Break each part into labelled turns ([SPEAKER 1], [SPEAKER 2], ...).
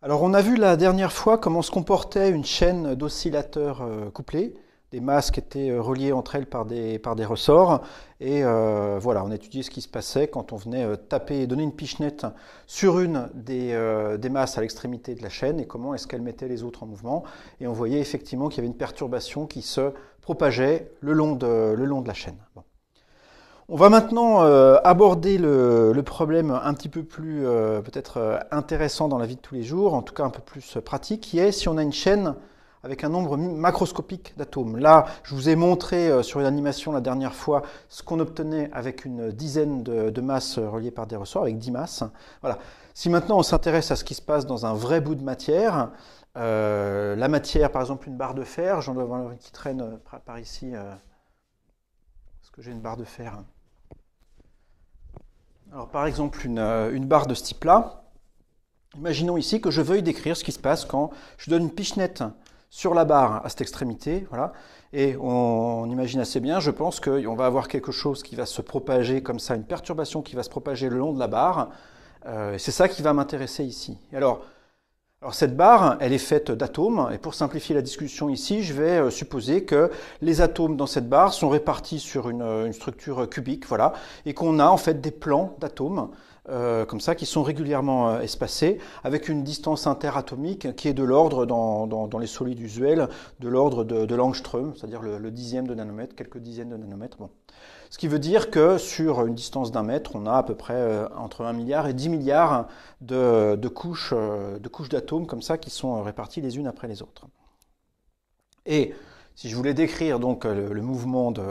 [SPEAKER 1] Alors on a vu la dernière fois comment se comportait une chaîne d'oscillateurs euh, couplés. Des masses qui étaient euh, reliées entre elles par des, ressorts. Et euh, voilà, on étudiait ce qui se passait quand on venait taper et donner une pichenette sur une des, masses à l'extrémité de la chaîne et comment est-ce qu'elle mettait les autres en mouvement. Et on voyait effectivement qu'il y avait une perturbation qui se propageait le long de, la chaîne. On va maintenant euh, aborder le, problème un petit peu plus euh, peut-être euh, intéressant dans la vie de tous les jours, en tout cas un peu plus pratique, qui est si on a une chaîne avec un nombre macroscopique d'atomes. Là, je vous ai montré sur une animation la dernière fois ce qu'on obtenait avec une dizaine de, masses reliées par des ressorts, avec 10 masses. Voilà. Si maintenant on s'intéresse à ce qui se passe dans un vrai bout de matière, la matière, par exemple une barre de fer, j'en dois avoir une qui traîne par, par ici. Est-ce que j'ai une barre de fer hein. Alors par exemple euh, une, barre de ce type-là. Imaginons ici que je veuille décrire ce qui se passe quand je donne une pichenette sur la barre à cette extrémité, voilà. Et on, imagine assez bien, je pense qu'on va avoir quelque chose qui va se propager comme ça, une perturbation qui va se propager le long de la barre. Euh, c'est ça qui va m'intéresser ici. Alors, alors cette barre, elle est faite d'atomes, et pour simplifier la discussion ici, je vais euh, supposer que les atomes dans cette barre sont répartis sur euh, une, structure cubique, voilà, et qu'on a en fait des plans d'atomes, euh, comme ça, qui sont régulièrement espacés, avec une distance interatomique qui est de l'ordre, dans, les solides usuels, de l'ordre de, de c'est-à-dire le, dixième de nanomètre, quelques dizaines de nanomètres. Bon. Ce qui veut dire que sur une distance d'un mètre, on a à peu près euh, entre 1 milliard et 10 milliards euh, de, couches d'atomes comme ça qui sont euh, réparties les unes après les autres. Et si je voulais décrire donc le, mouvement de,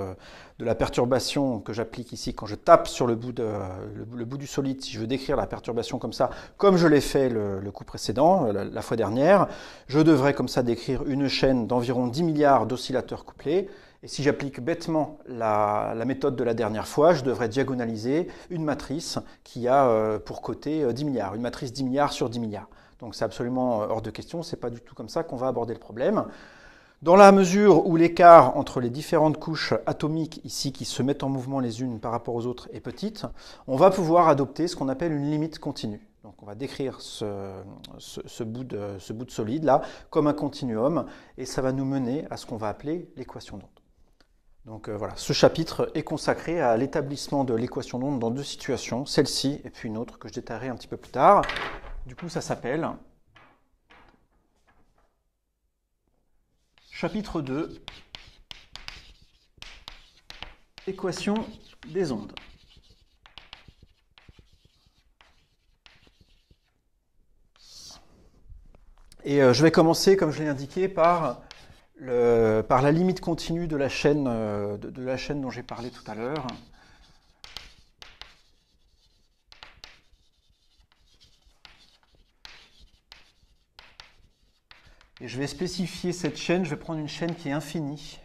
[SPEAKER 1] la perturbation que j'applique ici quand je tape sur le bout, du solide, si je veux décrire la perturbation comme ça, comme je l'ai fait le, coup précédent, la, fois dernière, je devrais comme ça décrire une chaîne d'environ 10 milliards d'oscillateurs couplés et si j'applique bêtement la, méthode de la dernière fois, je devrais diagonaliser une matrice qui a euh, pour côté 10 euh, milliards, une matrice 10 milliards sur 10 milliards. Donc c'est absolument euh, hors de question, c'est pas du tout comme ça qu'on va aborder le problème. Dans la mesure où l'écart entre les différentes couches atomiques ici qui se mettent en mouvement les unes par rapport aux autres est petite, on va pouvoir adopter ce qu'on appelle une limite continue. Donc on va décrire ce, bout de, ce bout de solide là comme un continuum et ça va nous mener à ce qu'on va appeler l'équation d'onde. Donc euh, voilà, ce chapitre est consacré à l'établissement de l'équation d'onde dans deux situations, celle-ci et puis une autre que je détaillerai un petit peu plus tard. Du coup, ça s'appelle chapitre 2, équation des ondes. Et euh, je vais commencer, comme je l'ai indiqué, par par la limite continue de la chaîne, euh, de, la chaîne dont j'ai parlé tout à l'heure. Et je vais spécifier cette chaîne, je vais prendre une chaîne qui est infinie.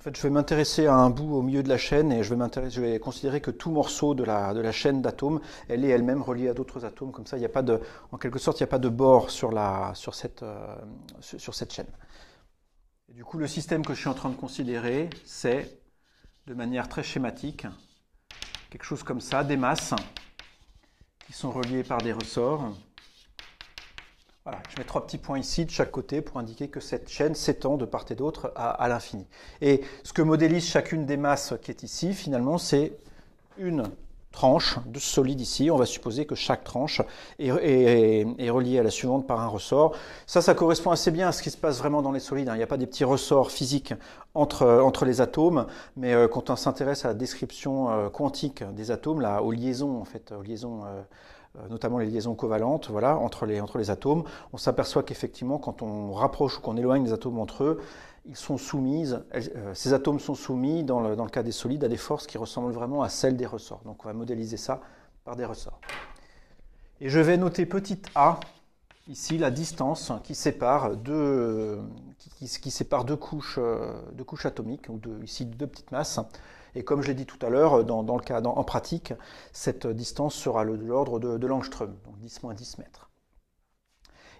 [SPEAKER 1] En fait, je vais m'intéresser à un bout au milieu de la chaîne et je vais, je vais considérer que tout morceau de la, de la chaîne d'atomes, elle est elle-même reliée à d'autres atomes. Comme ça, il n'y a pas de, en quelque sorte, il n'y a pas de bord sur, la, sur, cette, euh, sur cette chaîne du coup, le système que je suis en train de considérer, c'est, de manière très schématique, quelque chose comme ça, des masses qui sont reliées par des ressorts. je mets trois petits points ici de chaque côté pour indiquer que cette chaîne s'étend de part et d'autre à l'infini. Et ce que modélise chacune des masses qui est ici, finalement, c'est une tranches de solide ici. On va supposer que chaque tranche est, reliée à la suivante par un ressort. Ça, ça correspond assez bien à ce qui se passe vraiment dans les solides. Hein. Il n'y a pas des petits ressorts physiques entre, entre les atomes, mais euh, quand on s'intéresse à la description euh, quantique des atomes, là, aux liaisons, en fait, aux liaisons euh, notamment les liaisons covalentes, voilà, entre les, entre les atomes, on s'aperçoit qu'effectivement, quand on rapproche ou qu'on éloigne les atomes entre eux, ils sont soumises, euh, ces atomes sont soumis, dans le, cas des solides, à des forces qui ressemblent vraiment à celles des ressorts. Donc on va modéliser ça par des ressorts. Et je vais noter petite a, ici, la distance qui sépare deux, qui, sépare deux, couches, euh, deux couches atomiques, ou ici deux petites masses. Et comme je l'ai dit tout à l'heure, dans, le cas, en pratique, cette distance sera de l'ordre de, de donc 10 moins 10 mètres.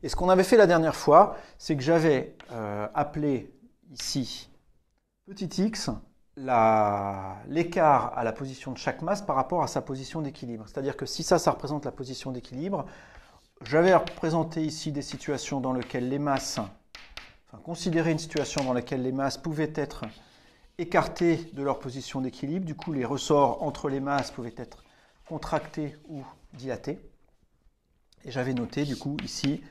[SPEAKER 1] Et ce qu'on avait fait la dernière fois, c'est que j'avais euh, appelé ici, petit x, l'écart à la position de chaque masse par rapport à sa position d'équilibre. C'est-à-dire que si ça, ça représente la position d'équilibre, j'avais représenté ici des situations dans lesquelles les masses, enfin considérer une situation dans laquelle les masses pouvaient être écartées de leur position d'équilibre, du coup les ressorts entre les masses pouvaient être contractés ou dilatés. Et j'avais noté du coup ici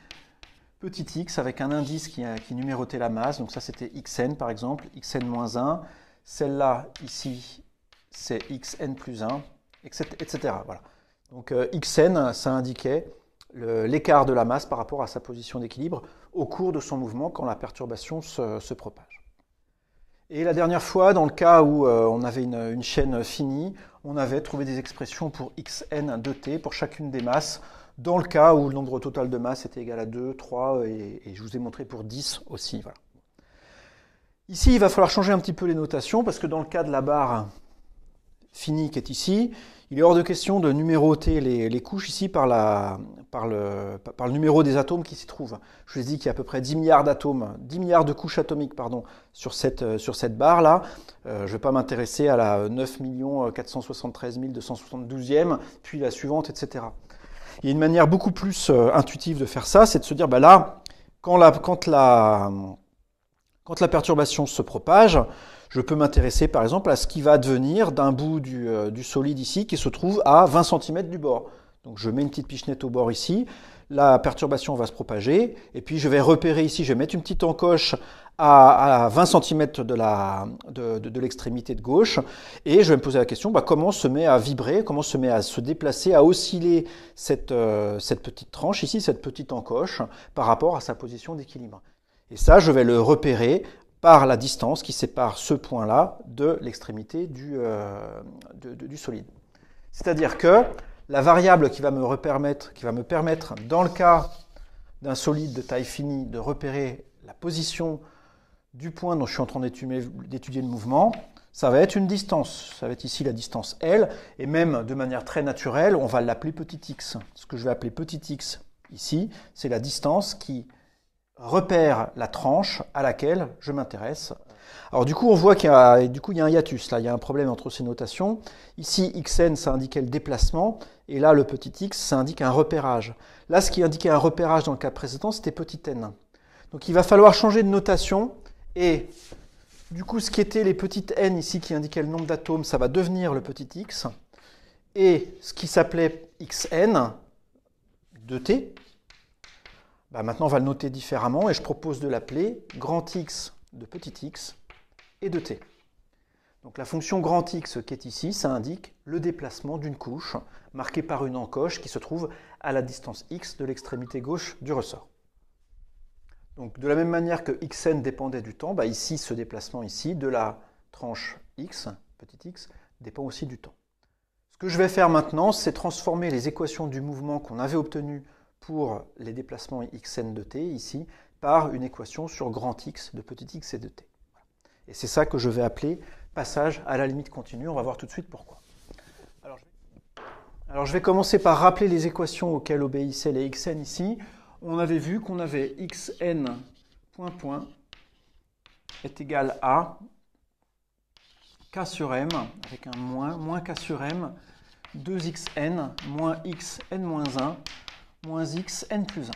[SPEAKER 1] petit x avec un indice qui, numérotait la masse. Donc ça, c'était xn par exemple, xn-1. Celle-là, ici, c'est xn plus 1, etc. Voilà. Donc euh, xn, ça indiquait l'écart de la masse par rapport à sa position d'équilibre au cours de son mouvement quand la perturbation se, propage. Et la dernière fois, dans le cas où euh, on avait une, chaîne finie, on avait trouvé des expressions pour xn 2 t pour chacune des masses dans le cas où le nombre total de masse était égal à 2, 3, et, je vous ai montré pour 10 aussi. Voilà. Ici, il va falloir changer un petit peu les notations, parce que dans le cas de la barre finie qui est ici, il est hors de question de numéroter les, couches ici par, le, numéro des atomes qui s'y trouvent. Je vous ai dit qu'il y a à peu près 10 milliards d'atomes, 10 milliards de couches atomiques pardon, sur cette, sur cette barre-là. Euh, je ne vais pas m'intéresser à la 9 473 272e, puis la suivante, etc. Il y a une manière beaucoup plus euh, intuitive de faire ça, c'est de se dire, bah là, quand la, quand la, quand la perturbation se propage, je peux m'intéresser par exemple à ce qui va devenir d'un bout du, euh, du, solide ici qui se trouve à 20 cm du bord. Donc je mets une petite pichenette au bord ici, la perturbation va se propager, et puis je vais repérer ici, je vais mettre une petite encoche à, 20 cm de l'extrémité de, gauche. Et je vais me poser la question, bah, comment se met à vibrer, comment se met à se déplacer, à osciller euh, cette, petite tranche ici, cette petite encoche, par rapport à sa position d'équilibre. Et ça, je vais le repérer par la distance qui sépare ce point-là de l'extrémité du, euh, solide. C'est-à-dire que la variable qui va me permettre, qui va me permettre dans le cas d'un solide de taille finie, de repérer la position du point dont je suis en train d'étudier le mouvement, ça va être une distance. Ça va être ici la distance L, et même de manière très naturelle, on va l'appeler petit x. Ce que je vais appeler petit x ici, c'est la distance qui repère la tranche à laquelle je m'intéresse. Alors du coup, on voit qu'il y, a, du coup, il y a un hiatus, là, il y a un problème entre ces notations. Ici, xn, ça indiquait le déplacement, et là, le petit x, ça indique un repérage. Là, ce qui indiquait un repérage dans le cas précédent, c'était petit n. Donc il va falloir changer de notation et du coup, ce qui était les petites n ici qui indiquaient le nombre d'atomes, ça va devenir le petit x. Et ce qui s'appelait xn, de t bah, maintenant on va le noter différemment et je propose de l'appeler grand x de petit x et de t. Donc la fonction grand X qui est ici, ça indique le déplacement d'une couche marquée par une encoche qui se trouve à la distance X de l'extrémité gauche du ressort. Donc de la même manière que xn dépendait du temps, bah, ici ce déplacement ici de la tranche x, x, dépend aussi du temps. Ce que je vais faire maintenant, c'est transformer les équations du mouvement qu'on avait obtenues pour les déplacements xn de t ici par une équation sur grand x de petit x et de t. Et c'est ça que je vais appeler passage à la limite continue. On va voir tout de suite pourquoi. Alors je vais, Alors, je vais commencer par rappeler les équations auxquelles obéissaient les xn ici on avait vu qu'on avait xn point point est égal à k sur m, avec un moins, moins k sur m, 2xn moins xn moins 1 moins xn plus 1.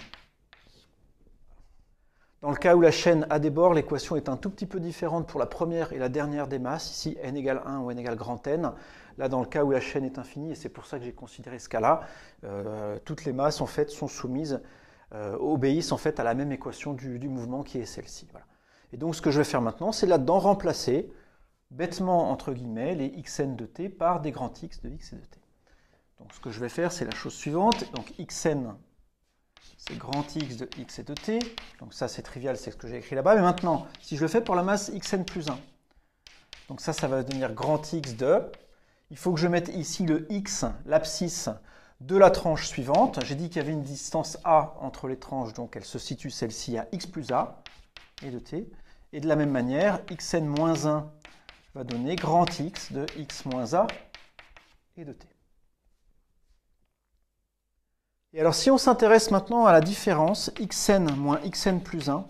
[SPEAKER 1] Dans le cas où la chaîne a des bords, l'équation est un tout petit peu différente pour la première et la dernière des masses, ici n égale 1 ou n égale grand n. Là, dans le cas où la chaîne est infinie, et c'est pour ça que j'ai considéré ce cas-là, euh, toutes les masses en fait sont soumises euh, obéissent en fait à la même équation du, mouvement qui est celle-ci. Et donc ce que je vais faire maintenant, c'est là-dedans remplacer bêtement entre guillemets les xn de t par des grands x de x et de t. Donc ce que je vais faire, c'est la chose suivante. Donc xn, c'est grand x de x et de t. Donc ça, c'est trivial, c'est ce que j'ai écrit là-bas. Mais maintenant, si je le fais pour la masse xn plus 1, donc ça, ça va devenir grand x de... Il faut que je mette ici le x, l'abscisse, de la tranche suivante. J'ai dit qu'il y avait une distance A entre les tranches, donc elle se situe celle-ci à x plus A et de t. Et de la même manière, xn-1 moins va donner grand X de x moins A et de t. Et alors si on s'intéresse maintenant à la différence xn moins xn plus 1,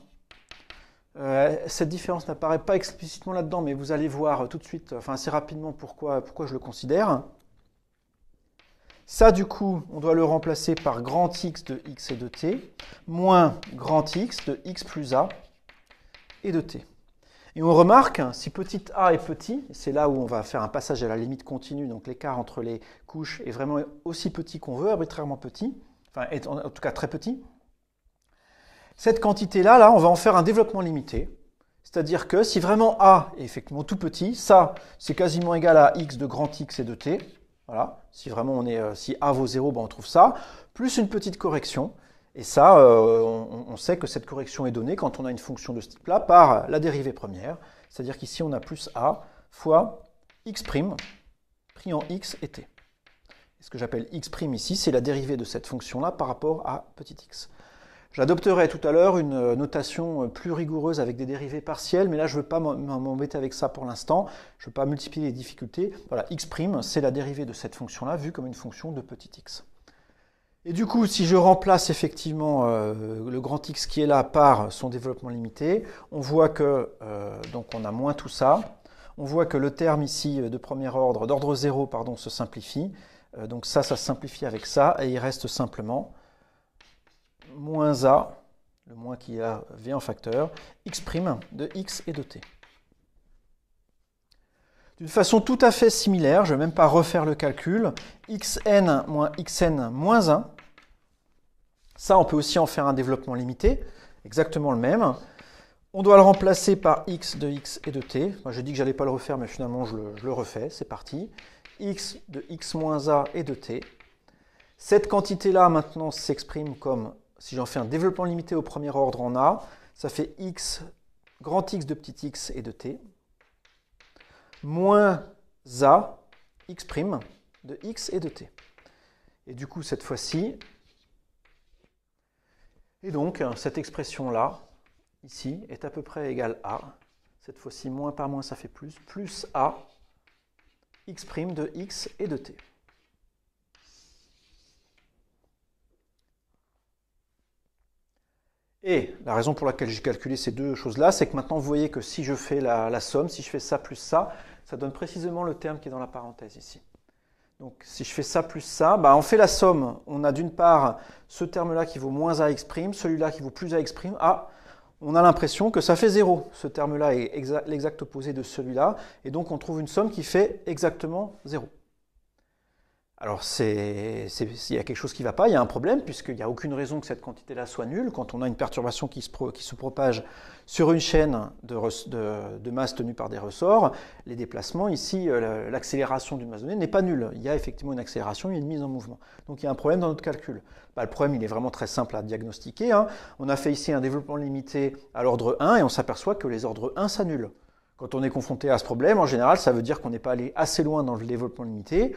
[SPEAKER 1] euh, cette différence n'apparaît pas explicitement là-dedans, mais vous allez voir tout de suite, enfin assez rapidement, pourquoi, pourquoi je le considère. Ça, du coup, on doit le remplacer par grand X de X et de T, moins grand X de X plus A et de T. Et on remarque, hein, si petit a est petit, c'est là où on va faire un passage à la limite continue, donc l'écart entre les couches est vraiment aussi petit qu'on veut, arbitrairement petit, enfin en tout cas très petit, cette quantité-là, là, on va en faire un développement limité. C'est-à-dire que si vraiment a est effectivement tout petit, ça, c'est quasiment égal à x de grand X et de t, voilà. Si vraiment on est, euh, si A vaut 0, ben, on trouve ça, plus une petite correction. Et ça, euh, on, sait que cette correction est donnée quand on a une fonction de ce type-là par la dérivée première. C'est-à-dire qu'ici, on a plus A fois x' pris en x et t. ce que j'appelle x' ici, c'est la dérivée de cette fonction-là par rapport à petit x. J'adopterai tout à l'heure une euh, notation euh, plus rigoureuse avec des dérivées partielles, mais là je ne veux pas m'embêter avec ça pour l'instant, je ne veux pas multiplier les difficultés. Voilà, x', c'est la dérivée de cette fonction-là, vue comme une fonction de petit x. Et du coup, si je remplace effectivement euh, le grand x qui est là par son développement limité, on voit que, donc on a moins tout ça, on voit que le terme ici de premier ordre, d'ordre 0, pardon, se simplifie, donc ça, ça se simplifie avec ça, et il reste simplement moins a, le moins qui a v en facteur, x' de x et de t. D'une façon tout à fait similaire, je ne vais même pas refaire le calcul, xn moins xn moins 1, ça on peut aussi en faire un développement limité, exactement le même. On doit le remplacer par x de x et de t. Moi j'ai dit que n'allais pas le refaire, mais finalement je le refais, c'est parti. x de x moins a et de t. Cette quantité-là maintenant s'exprime comme si j'en fais un développement limité au premier ordre en A, ça fait x, grand x de petit x et de t, moins a, x' prime, de x et de t. Et du coup, cette fois-ci, et donc cette expression-là, ici, est à peu près égale à, cette fois-ci, moins par moins, ça fait plus, plus a, x' prime de x et de t. Et la raison pour laquelle j'ai calculé ces deux choses-là, c'est que maintenant vous voyez que si je fais la, somme, si je fais ça plus ça, ça donne précisément le terme qui est dans la parenthèse ici. Donc si je fais ça plus ça, bah, on fait la somme. On a d'une part ce terme-là qui vaut moins ax', celui-là qui vaut plus ax'. Ah, on a l'impression que ça fait 0. Ce terme-là est l'exact opposé de celui-là. Et donc on trouve une somme qui fait exactement 0. Alors, s'il y a quelque chose qui ne va pas, il y a un problème, puisqu'il n'y a aucune raison que cette quantité-là soit nulle. Quand on a une perturbation qui se, propage sur une chaîne de, masse tenue par des ressorts, les déplacements, ici, euh, l'accélération d'une masse donnée n'est pas nulle. Il y a effectivement une accélération, et une mise en mouvement. Donc, il y a un problème dans notre calcul. Bah, le problème, il est vraiment très simple à diagnostiquer. Hein. On a fait ici un développement limité à l'ordre 1, et on s'aperçoit que les ordres 1 s'annulent. Quand on est confronté à ce problème, en général, ça veut dire qu'on n'est pas allé assez loin dans le développement limité,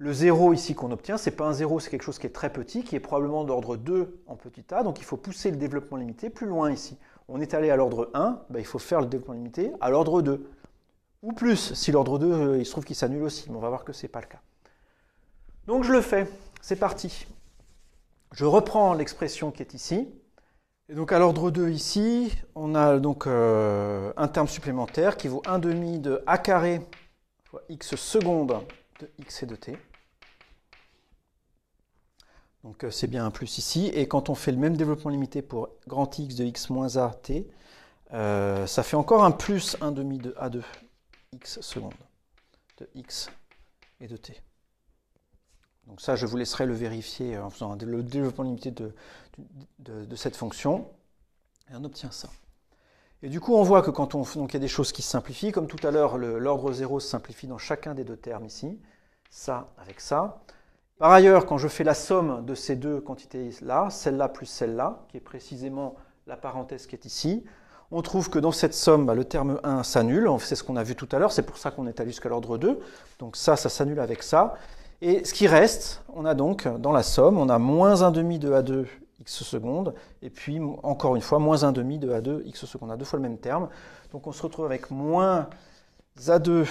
[SPEAKER 1] le 0 ici qu'on obtient, c'est pas un 0, c'est quelque chose qui est très petit, qui est probablement d'ordre 2 en petit a, donc il faut pousser le développement limité plus loin ici. On est allé à l'ordre 1, bah, il faut faire le développement limité à l'ordre 2. Ou plus, si l'ordre 2, euh, il se trouve qu'il s'annule aussi, mais on va voir que ce n'est pas le cas. Donc je le fais, c'est parti. Je reprends l'expression qui est ici. Et donc à l'ordre 2 ici, on a donc euh, un terme supplémentaire qui vaut 1,5 demi de a carré fois x seconde de x et de t. Donc euh, c'est bien un plus ici. Et quand on fait le même développement limité pour grand x de x moins a t, euh, ça fait encore un plus 1 demi de a2 x seconde de x et de t. Donc ça, je vous laisserai le vérifier euh, en faisant le développement limité de, cette fonction. Et on obtient ça. Et du coup, on voit que quand on... Donc il y a des choses qui se simplifient. Comme tout à l'heure, l'ordre 0 se simplifie dans chacun des deux termes ici. Ça avec ça. Par ailleurs, quand je fais la somme de ces deux quantités-là, celle-là plus celle-là, qui est précisément la parenthèse qui est ici, on trouve que dans cette somme, bah, le terme 1 s'annule, c'est ce qu'on a vu tout à l'heure, c'est pour ça qu'on est allé jusqu'à l'ordre 2, donc ça, ça s'annule avec ça. Et ce qui reste, on a donc dans la somme, on a moins demi de A2 x seconde, et puis encore une fois, moins demi de A2 x seconde, on a deux fois le même terme. Donc on se retrouve avec moins A2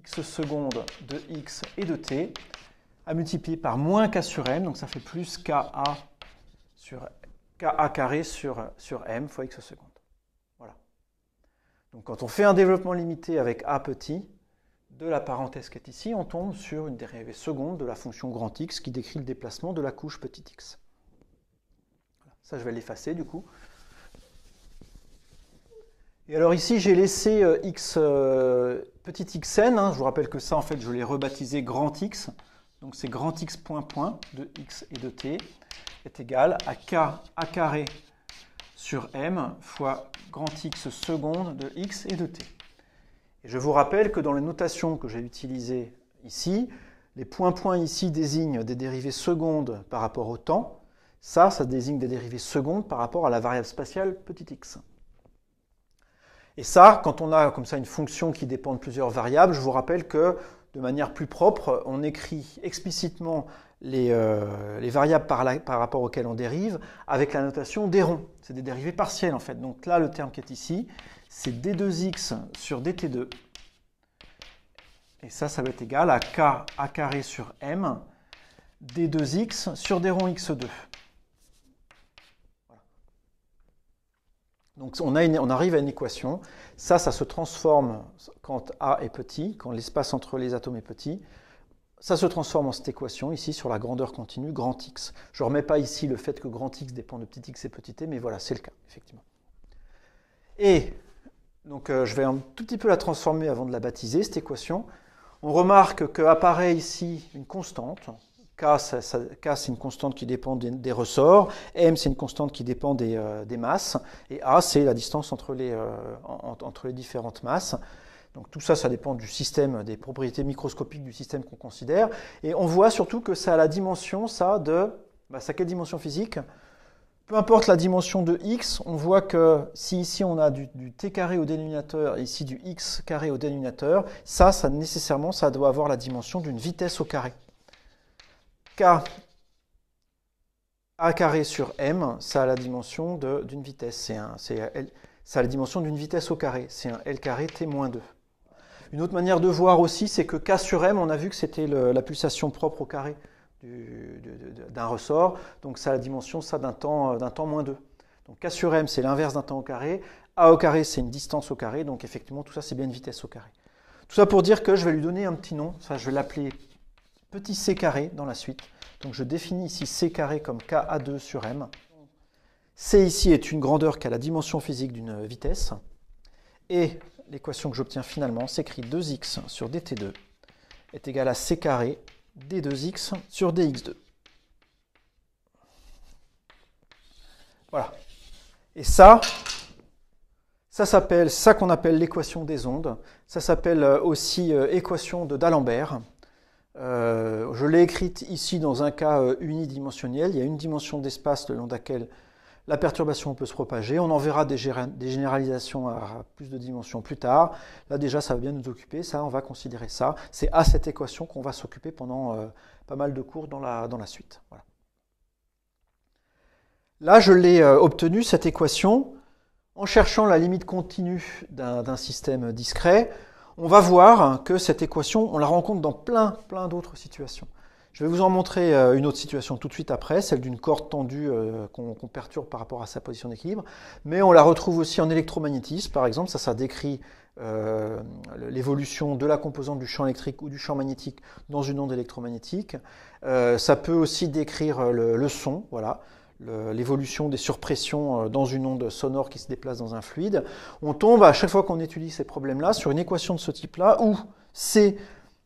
[SPEAKER 1] x seconde de x et de t à multiplier par moins k sur m, donc ça fait plus ka sur ka carré sur, sur m fois x seconde. Voilà. Donc quand on fait un développement limité avec a petit, de la parenthèse qui est ici, on tombe sur une dérivée seconde de la fonction grand x qui décrit le déplacement de la couche petit x. Ça, je vais l'effacer du coup. Et alors ici, j'ai laissé euh, x, euh, petit xn, hein. je vous rappelle que ça, en fait, je l'ai rebaptisé grand X. Donc c'est grand X point point de X et de T est égal à K A carré sur M fois grand X seconde de X et de T. Et je vous rappelle que dans les notations que j'ai utilisées ici, les points-points ici désignent des dérivées secondes par rapport au temps. Ça, ça désigne des dérivées secondes par rapport à la variable spatiale petit x. Et ça, quand on a comme ça une fonction qui dépend de plusieurs variables, je vous rappelle que de manière plus propre, on écrit explicitement les, euh, variables par, rapport auxquelles on dérive avec la notation des ronds. C'est des dérivées partielles en fait. Donc là, le terme qui est ici, c'est d2x sur dt2. Et ça, ça va être égal à k a carré sur m d2x sur des ronds x2. Donc on, arrive à une équation. Ça, ça se transforme quand A est petit, quand l'espace entre les atomes est petit. Ça se transforme en cette équation ici sur la grandeur continue, grand X. Je ne remets pas ici le fait que grand X dépend de petit x et petit t, mais voilà, c'est le cas, effectivement. Et donc euh, je vais un tout petit peu la transformer avant de la baptiser, cette équation. On remarque qu'apparaît ici une constante, K, c'est une constante qui dépend des, ressorts, M c'est une constante qui dépend des, euh, masses, et A c'est la distance entre les, euh, entre les différentes masses. Donc tout ça, ça dépend du système, des propriétés microscopiques du système qu'on considère. Et on voit surtout que ça a la dimension, ça, de... Bah, ça quelle dimension physique Peu importe la dimension de x, on voit que si ici on a du, t carré au dénominateur et ici du x carré au dénominateur, ça, ça nécessairement, ça doit avoir la dimension d'une vitesse au carré k a carré sur m, ça a la dimension d'une vitesse, c'est un, L, ça a la dimension d'une vitesse au carré, c'est un L carré T-2. Une autre manière de voir aussi, c'est que K sur M, on a vu que c'était la pulsation propre au carré d'un ressort, donc ça a la dimension ça d'un temps, euh, d'un temps moins 2. Donc K sur M, c'est l'inverse d'un temps au carré, A au carré, c'est une distance au carré, donc effectivement tout ça c'est bien une vitesse au carré. Tout ça pour dire que je vais lui donner un petit nom, ça je vais l'appeler petit c carré dans la suite. Donc je définis ici c carré comme ka2 sur m. c ici est une grandeur qui a la dimension physique d'une vitesse. Et l'équation que j'obtiens finalement s'écrit 2x sur dt2 est égale à c carré d2x sur dx2. Voilà. Et ça, ça s'appelle, ça qu'on appelle l'équation des ondes, ça s'appelle euh, aussi euh, équation de D'Alembert. Euh, je l'ai écrite ici dans un cas euh, unidimensionnel. Il y a une dimension d'espace le long de laquelle la perturbation peut se propager. On en verra des, généralisations à plus de dimensions plus tard. Là déjà, ça va bien nous occuper. Ça, on va considérer ça. C'est à cette équation qu'on va s'occuper pendant euh, pas mal de cours dans la, suite. Là, je l'ai obtenue, cette équation, en cherchant la limite continue d'un système discret on va voir que cette équation, on la rencontre dans plein, plein d'autres situations. Je vais vous en montrer euh, une autre situation tout de suite après, celle d'une corde tendue euh, qu'on perturbe par rapport à sa position d'équilibre. Mais on la retrouve aussi en électromagnétisme, par exemple. Ça, ça décrit euh, l'évolution de la composante du champ électrique ou du champ magnétique dans une onde électromagnétique. ça peut aussi décrire le son, voilà l'évolution des surpressions euh, dans une onde sonore qui se déplace dans un fluide, on tombe à chaque fois qu'on étudie ces problèmes-là sur une équation de ce type-là où c'est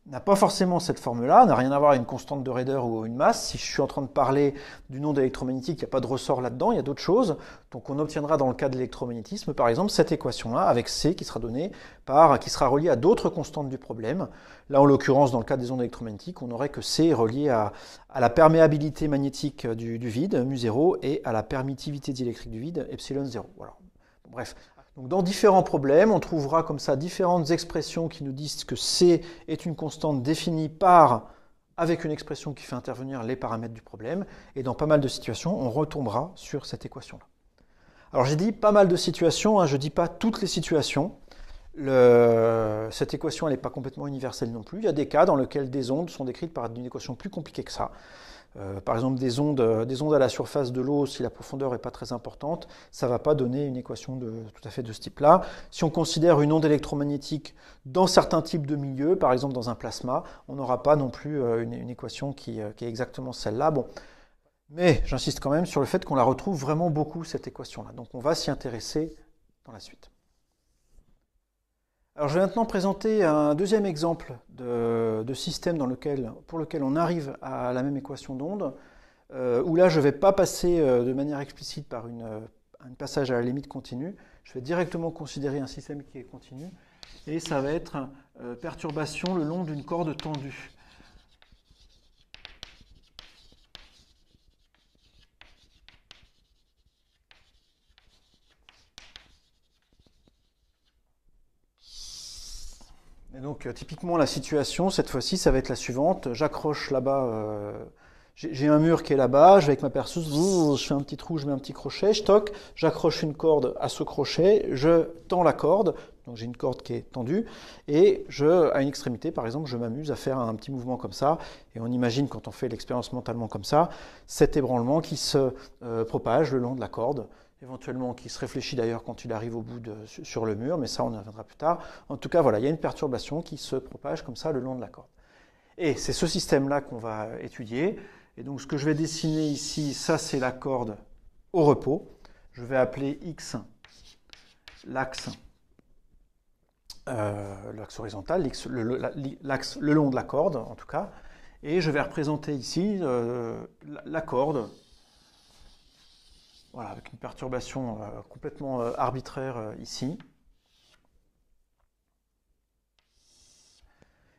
[SPEAKER 1] n'a pas forcément cette forme-là, n'a rien à voir avec une constante de raideur ou une masse. Si je suis en train de parler d'une onde électromagnétique, il n'y a pas de ressort là-dedans, il y a d'autres choses. Donc on obtiendra dans le cas de l'électromagnétisme, par exemple, cette équation-là avec C qui sera donnée par, qui sera reliée à d'autres constantes du problème. Là, en l'occurrence, dans le cas des ondes électromagnétiques, on aurait que C est relié à, la perméabilité magnétique du, vide, mu0, et à la permittivité diélectrique du vide, epsilon 0. Voilà. Bref, donc dans différents problèmes, on trouvera comme ça différentes expressions qui nous disent que C est une constante définie par avec une expression qui fait intervenir les paramètres du problème, et dans pas mal de situations, on retombera sur cette équation-là. Alors j'ai dit pas mal de situations, hein, je ne dis pas toutes les situations. Cette équation, elle n'est pas complètement universelle non plus. Il y a des cas dans lesquels des ondes sont décrites par une équation plus compliquée que ça. Euh, par exemple, euh, des ondes, à la surface de l'eau, si la profondeur n'est pas très importante, ça ne va pas donner une équation de, tout à fait de ce type-là. Si on considère une onde électromagnétique dans certains types de milieux, par exemple dans un plasma, on n'aura pas non plus euh, une, équation qui, est exactement celle-là. Mais j'insiste quand même sur le fait qu'on la retrouve vraiment beaucoup, cette équation-là. Donc on va s'y intéresser dans la suite. Alors je vais maintenant présenter un deuxième exemple de, système dans lequel, pour lequel on arrive à la même équation d'onde, euh, où là je ne vais pas passer euh, de manière explicite par une, euh, un passage à la limite continue, je vais directement considérer un système qui est continu, et ça va être perturbation le long d'une corde tendue. donc euh, typiquement la situation cette fois-ci, ça va être la suivante. J'accroche là-bas, euh, j'ai un mur qui est là-bas, je vais avec ma perceuse, je fais un petit trou, je mets un petit crochet, je toque, j'accroche une corde à ce crochet, je tends la corde, donc j'ai une corde qui est tendue, et je, à une extrémité par exemple, je m'amuse à faire un petit mouvement comme ça, et on imagine quand on fait l'expérience mentalement comme ça, cet ébranlement qui se euh, propage le long de la corde éventuellement qui se réfléchit d'ailleurs quand il arrive au bout sur le mur, mais ça on en reviendra plus tard. En tout cas, voilà, il y a une perturbation qui se propage comme ça le long de la corde. Et c'est ce système-là qu'on va étudier. Et donc ce que je vais dessiner ici, ça c'est la corde au repos. Je vais appeler X l'axe euh, horizontal, l'axe le, long de la corde en tout cas. Et je vais représenter ici euh, la corde voilà, avec une perturbation euh, complètement euh, arbitraire euh, ici.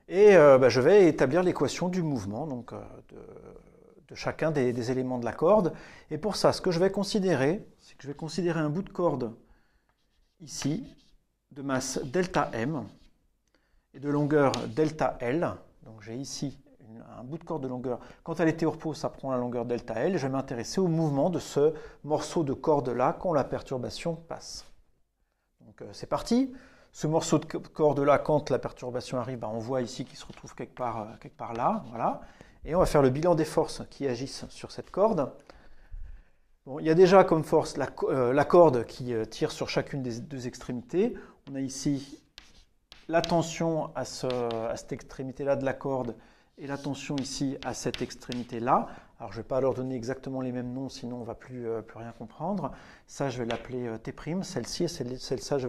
[SPEAKER 1] Et bah, je vais établir l'équation du mouvement donc, de, chacun des, des, éléments de la corde. Et pour ça, ce que je vais considérer, c'est que je vais considérer un bout de corde ici, de masse delta m et de longueur delta l. Donc j'ai ici un bout de corde de longueur. Quand elle était au repos, ça prend la longueur delta L. Je vais m'intéresser au mouvement de ce morceau de corde-là quand la perturbation passe. Donc euh, c'est parti. Ce morceau de corde-là, quand la perturbation arrive, bah, on voit ici qu'il se retrouve quelque part, euh, là. Et on va faire le bilan des forces qui agissent sur cette corde. il y a déjà comme force la, euh, corde qui tire sur chacune des deux extrémités. On a ici la tension à cette extrémité-là de la corde et l'attention ici à cette extrémité-là. Alors je ne vais pas leur donner exactement les mêmes noms, sinon on ne va plus, euh, plus rien comprendre. Ça, je vais l'appeler euh, T', celle-ci, et celle-ci, celle je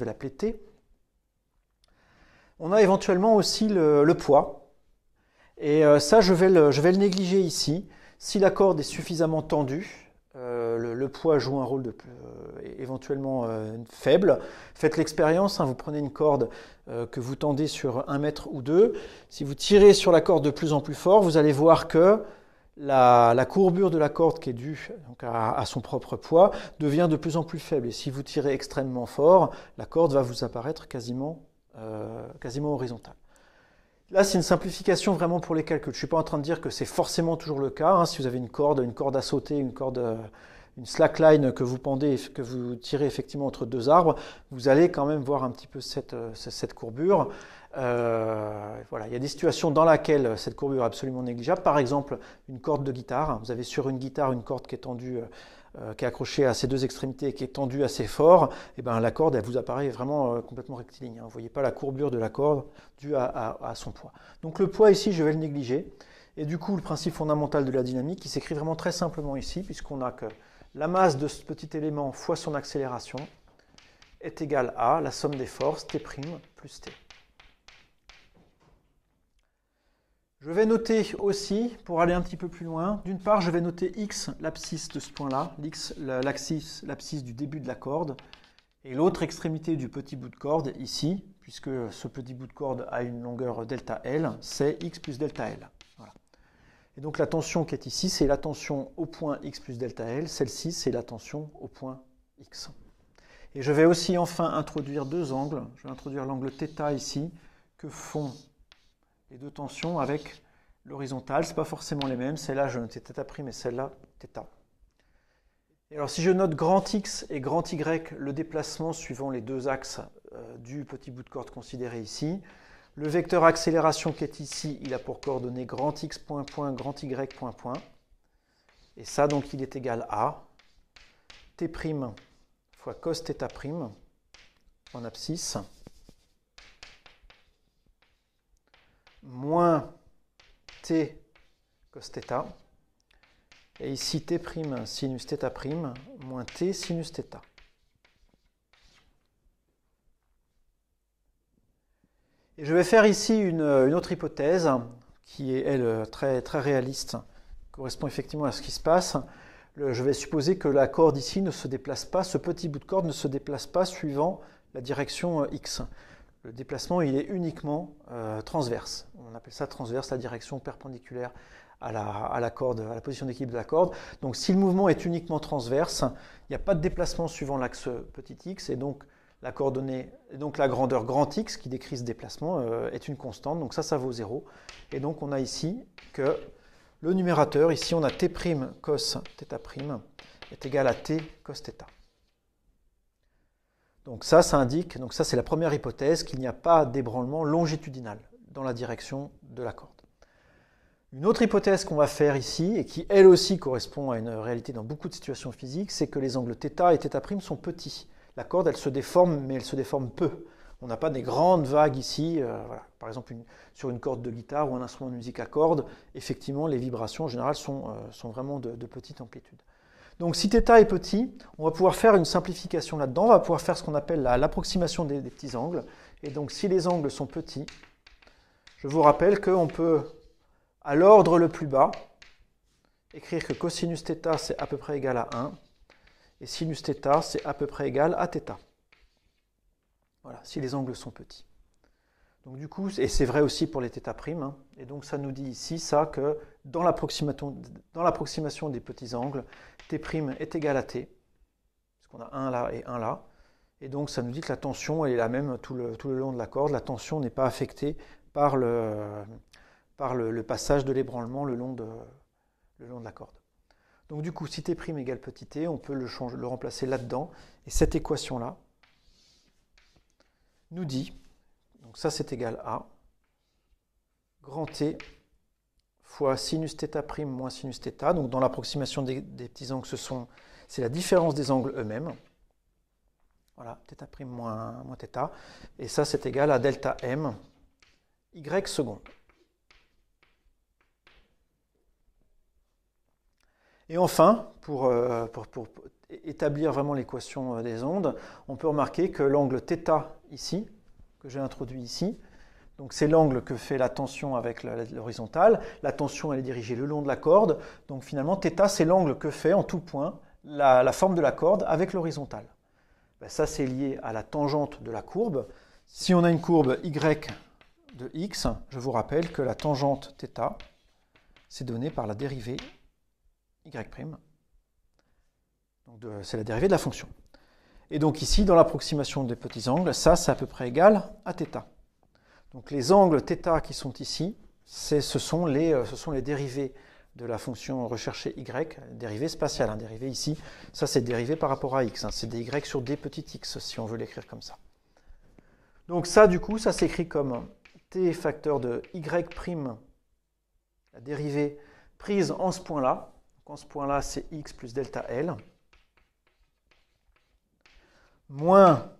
[SPEAKER 1] vais l'appeler T. On a éventuellement aussi le, poids. Et euh, ça, je vais, le, je vais, le, négliger ici. Si la corde est suffisamment tendue, le, le, poids joue un rôle de, euh, éventuellement euh, faible. Faites l'expérience, hein, vous prenez une corde euh, que vous tendez sur un mètre ou deux. Si vous tirez sur la corde de plus en plus fort, vous allez voir que la, courbure de la corde qui est due à, son propre poids devient de plus en plus faible. Et si vous tirez extrêmement fort, la corde va vous apparaître quasiment, quasiment horizontale. Là, c'est une simplification vraiment pour les calculs. Je ne suis pas en train de dire que c'est forcément toujours le cas. Hein. Si vous avez une corde, une corde à sauter, une corde une slackline que vous pendez, que vous tirez effectivement entre deux arbres, vous allez quand même voir un petit peu cette, euh, courbure. Euh, il y a des situations dans lesquelles cette courbure est absolument négligeable. Par exemple, une corde de guitare. Vous avez sur une guitare une corde qui est tendue, euh, qui est accrochée à ses deux extrémités et qui est tendue assez fort. Et eh ben la corde, elle vous apparaît vraiment complètement rectiligne. Hein. Vous ne voyez pas la courbure de la corde due à, à, son poids. Donc le poids ici, je vais le négliger. Et du coup, le principe fondamental de la dynamique, il s'écrit vraiment très simplement ici, puisqu'on a que la masse de ce petit élément fois son accélération est égale à la somme des forces T' plus T. Je vais noter aussi, pour aller un petit peu plus loin, d'une part je vais noter x, l'abscisse de ce point-là, l'abscisse du début de la corde, et l'autre extrémité du petit bout de corde, ici, puisque ce petit bout de corde a une longueur delta L, c'est x plus delta L. Et donc la tension qui est ici, c'est la tension au point x plus delta L. Celle-ci, c'est la tension au point x. Et je vais aussi enfin introduire deux angles. Je vais introduire l'angle θ ici, que font les deux tensions avec l'horizontale. Ce n'est pas forcément les mêmes. Celle-là, je note θ' mais celle-là, θ. Et alors si je note grand X et grand Y, le déplacement suivant les deux axes euh, du petit bout de corde considéré ici, le vecteur accélération qui est ici, il a pour coordonnées grand x point point, grand y point point. Et ça, donc, il est égal à t' fois cos prime en abscisse moins t cos Theta. Et ici, t' sinus prime moins t sinus Theta. je vais faire ici une, autre hypothèse qui est, elle, très, très réaliste, correspond effectivement à ce qui se passe. je vais supposer que la corde ici ne se déplace pas, ce petit bout de corde ne se déplace pas suivant la direction euh, X. Le déplacement, il est uniquement euh, transverse. On appelle ça transverse, la direction perpendiculaire à la, à la corde, à la position d'équilibre de la corde. Donc si le mouvement est uniquement transverse, il n'y a pas de déplacement suivant l'axe euh, petit x, et donc la coordonnée, donc la grandeur grand X qui décrit ce déplacement, euh, est une constante, donc ça, ça vaut 0. Et donc on a ici que le numérateur, ici on a t' cos θ' est égal à t cos θ. Donc ça, ça indique, donc ça c'est la première hypothèse, qu'il n'y a pas d'ébranlement longitudinal dans la direction de la corde. Une autre hypothèse qu'on va faire ici, et qui elle aussi correspond à une réalité dans beaucoup de situations physiques, c'est que les angles θ et θ' sont petits la corde, elle se déforme, mais elle se déforme peu. On n'a pas des grandes vagues ici. Euh, Par exemple, sur une corde de guitare ou un instrument de musique à cordes, effectivement, les vibrations en général sont, euh, vraiment de, petite amplitude. Donc si θ est petit, on va pouvoir faire une simplification là-dedans. On va pouvoir faire ce qu'on appelle l'approximation des, petits angles. Et donc si les angles sont petits, je vous rappelle qu'on peut, à l'ordre le plus bas, écrire que cosinus θ, c'est à peu près égal à 1. Et sinus c'est à peu près égal à θ. Voilà, si les angles sont petits. Donc du coup, et c'est vrai aussi pour les θ', hein. et donc ça nous dit ici ça que dans l'approximation des petits angles, t' est égal à t, parce qu'on a 1 là et 1 là, et donc ça nous dit que la tension est la même tout le, long de la corde, la tension n'est pas affectée par le, passage de l'ébranlement le long de la corde. Donc du coup, si t' égale petit t, e, on peut le, changer, le remplacer là-dedans. Et cette équation-là nous dit, donc ça c'est égal à grand T e fois sinus prime moins sinus Donc dans l'approximation des, petits angles, c'est la différence des angles eux-mêmes. Voilà, θ' moins, moins θ. Et ça c'est égal à delta m y seconde. Et enfin, euh, pour, établir vraiment l'équation euh, des ondes, on peut remarquer que l'angle θ ici, que j'ai introduit ici, donc c'est l'angle que fait la tension avec l'horizontale. La tension, elle est dirigée le long de la corde. Donc finalement, θ, c'est l'angle que fait en tout point la, forme de la corde avec l'horizontale. Ben, ça, c'est lié à la tangente de la courbe. Si on a une courbe y de x, je vous rappelle que la tangente θ, c'est donnée par la dérivée y'. Donc c'est la dérivée de la fonction. Et donc ici, dans l'approximation des petits angles, ça c'est à peu près égal à θ. Donc les angles θ qui sont ici, ce sont, les, euh, ce sont les dérivées de la fonction recherchée y, dérivée spatiale, un hein, dérivée ici, ça c'est dérivé par rapport à x, hein. c'est dy sur d petits x si on veut l'écrire comme ça. Donc ça du coup, ça s'écrit comme t facteur de y', la dérivée prise en ce point-là, en ce point-là, c'est x plus delta L, moins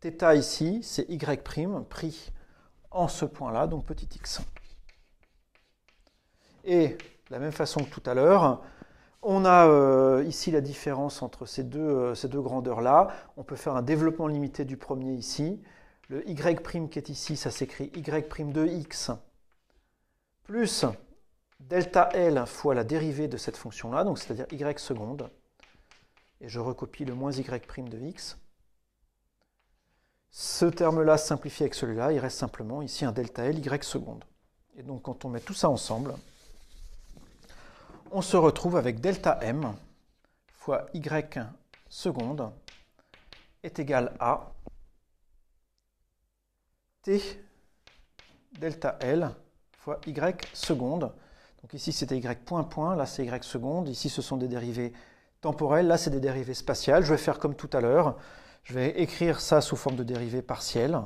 [SPEAKER 1] θ ici, c'est y' prime pris en ce point-là, donc petit x. Et de la même façon que tout à l'heure, on a euh, ici la différence entre ces deux, euh, ces deux grandeurs-là. On peut faire un développement limité du premier ici. Le y' prime qui est ici, ça s'écrit y de x plus delta L fois la dérivée de cette fonction-là, donc c'est-à-dire y seconde, et je recopie le moins y prime de x. Ce terme-là simplifié avec celui-là, il reste simplement ici un delta L y seconde. Et donc quand on met tout ça ensemble, on se retrouve avec delta m fois y seconde est égal à t delta L fois y seconde. Donc ici, c'était y point point, là, c'est y seconde. Ici, ce sont des dérivés temporelles, là, c'est des dérivés spatiales. Je vais faire comme tout à l'heure. Je vais écrire ça sous forme de dérivée partielle.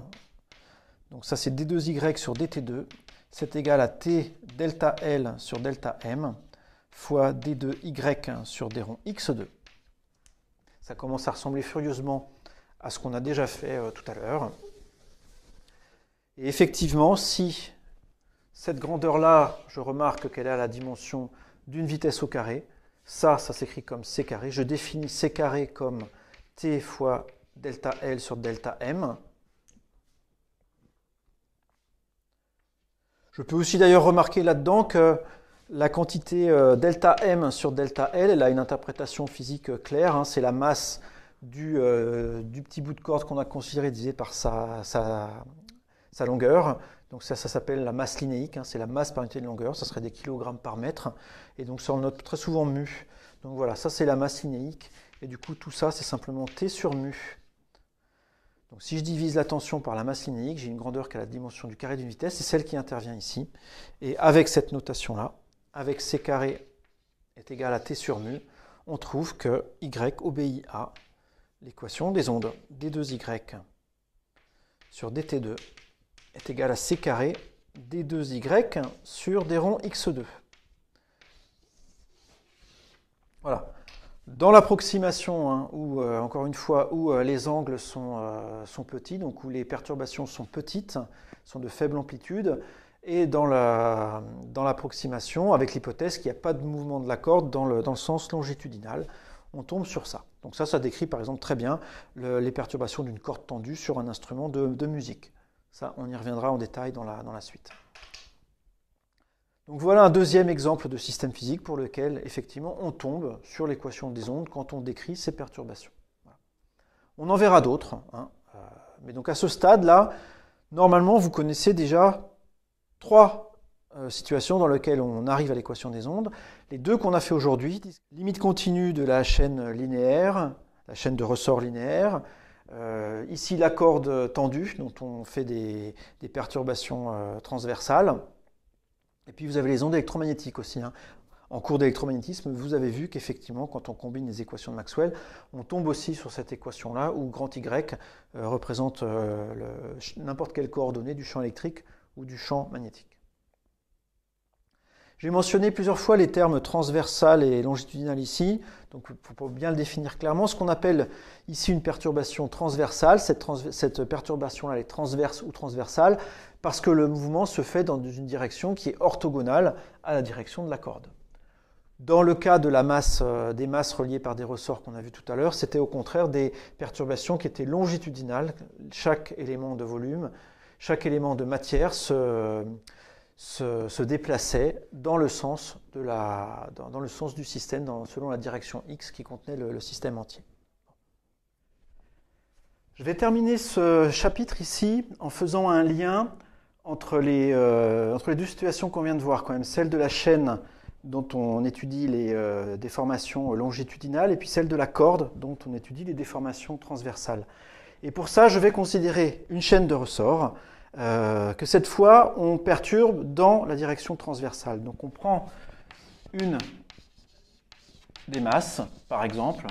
[SPEAKER 1] Donc ça, c'est d2y sur dt2. C'est égal à t delta L sur delta M fois d2y sur d rond x2. Ça commence à ressembler furieusement à ce qu'on a déjà fait euh, tout à l'heure. Et effectivement, si cette grandeur-là, je remarque qu'elle a la dimension d'une vitesse au carré. Ça, ça s'écrit comme c carré. Je définis c carré comme t fois delta L sur delta M. Je peux aussi d'ailleurs remarquer là-dedans que la quantité euh, delta M sur delta L, elle a une interprétation physique euh, claire. Hein. C'est la masse euh, du, petit bout de corde qu'on a considéré par sa longueur. Donc ça, ça s'appelle la masse linéique, hein, c'est la masse par unité de longueur, ça serait des kilogrammes par mètre, et donc ça on note très souvent mu. Donc voilà, ça c'est la masse linéique, et du coup tout ça c'est simplement T sur mu. Donc si je divise la tension par la masse linéique, j'ai une grandeur qui a la dimension du carré d'une vitesse, c'est celle qui intervient ici. Et avec cette notation-là, avec C carré est égal à T sur mu, on trouve que Y obéit à l'équation des ondes D2Y sur DT2 est égal à c carré d2y sur des ronds x2. Voilà. Dans l'approximation, hein, où, euh, encore une fois, où euh, les angles euh, sont, petits, donc où les perturbations sont petites, sont de faible amplitude, et dans l'approximation, avec l'hypothèse qu'il n'y a pas de mouvement de la corde dans le, sens longitudinal, on tombe sur ça. Donc ça, ça décrit par exemple très bien les perturbations d'une corde tendue sur un instrument de musique. Ça, on y reviendra en détail dans la, suite. Donc voilà un deuxième exemple de système physique pour lequel effectivement on tombe sur l'équation des ondes quand on décrit ces perturbations. On en verra d'autres, hein. euh, mais donc à ce stade-là, normalement vous connaissez déjà trois euh, situations dans lesquelles on arrive à l'équation des ondes. Les deux qu'on a fait aujourd'hui, limite continue de la chaîne linéaire, la chaîne de ressort linéaire, euh, ici, la corde tendue, dont on fait des, perturbations euh, transversales. Et puis, vous avez les ondes électromagnétiques aussi. Hein. En cours d'électromagnétisme, vous avez vu qu'effectivement, quand on combine les équations de Maxwell, on tombe aussi sur cette équation-là où grand Y euh, représente n'importe quelle coordonnée du champ électrique ou du champ magnétique. J'ai mentionné plusieurs fois les termes transversal et longitudinal ici, donc pour bien le définir clairement, ce qu'on appelle ici une perturbation transversale, cette, perturbation-là est transverse ou transversale, parce que le mouvement se fait dans une direction qui est orthogonale à la direction de la corde. Dans le cas de la masse, euh, des masses reliées par des ressorts qu'on a vu tout à l'heure, c'était au contraire des perturbations qui étaient longitudinales. Chaque élément de volume, chaque élément de matière se, se, se déplaçait dans le sens, du système, selon la direction X qui contenait le, système entier. Je vais terminer ce chapitre ici en faisant un lien euh, entre les, deux situations qu'on vient de voir, quand même, celle de la chaîne dont on étudie les euh, déformations longitudinales et puis celle de la corde dont on étudie les déformations transversales. Et pour ça, je vais considérer une chaîne de ressorts euh, que cette fois on perturbe dans la direction transversale. Donc on prend une des masses, par exemple,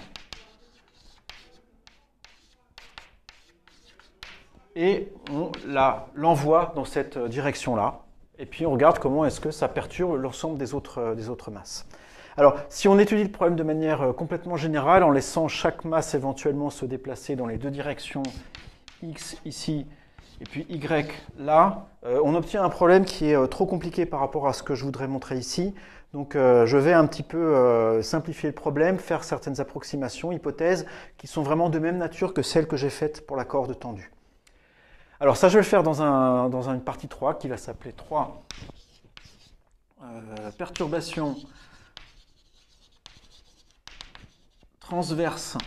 [SPEAKER 1] et on l'envoie dans cette direction-là. Et puis on regarde comment est-ce que ça perturbe l'ensemble des autres, euh, des autres masses. Alors, si on étudie le problème de manière euh, complètement générale, en laissant chaque masse éventuellement se déplacer dans les deux directions, x ici, et puis Y là, euh, on obtient un problème qui est euh, trop compliqué par rapport à ce que je voudrais montrer ici. Donc euh, je vais un petit peu simplifier le problème, faire certaines approximations, hypothèses, qui sont vraiment de même nature que celles que j'ai faites pour la corde tendue. Alors ça, je vais le faire dans, une partie 3 qui va s'appeler 3 perturbations transverse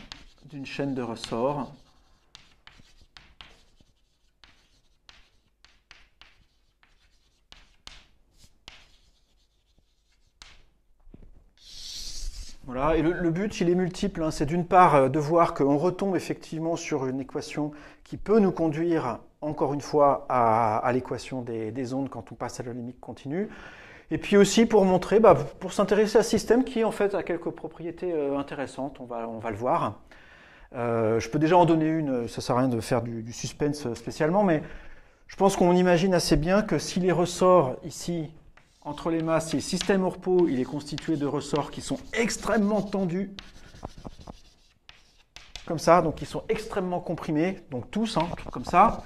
[SPEAKER 1] d'une chaîne de ressort. Voilà, et le, but, il est multiple. Hein. C'est d'une part euh, de voir qu'on retombe effectivement sur une équation qui peut nous conduire, encore une fois, à, l'équation des, ondes quand on passe à la limite continue. Et puis aussi pour montrer, bah, pour s'intéresser à ce système qui, en fait, a quelques propriétés euh, intéressantes, on va, le voir. Euh, je peux déjà en donner une, ça ne sert à rien de faire du suspense spécialement, mais je pense qu'on imagine assez bien que si les ressorts ici entre les masses, le système au repos il est constitué de ressorts qui sont extrêmement tendus, comme ça, donc qui sont extrêmement comprimés, donc tous, comme ça.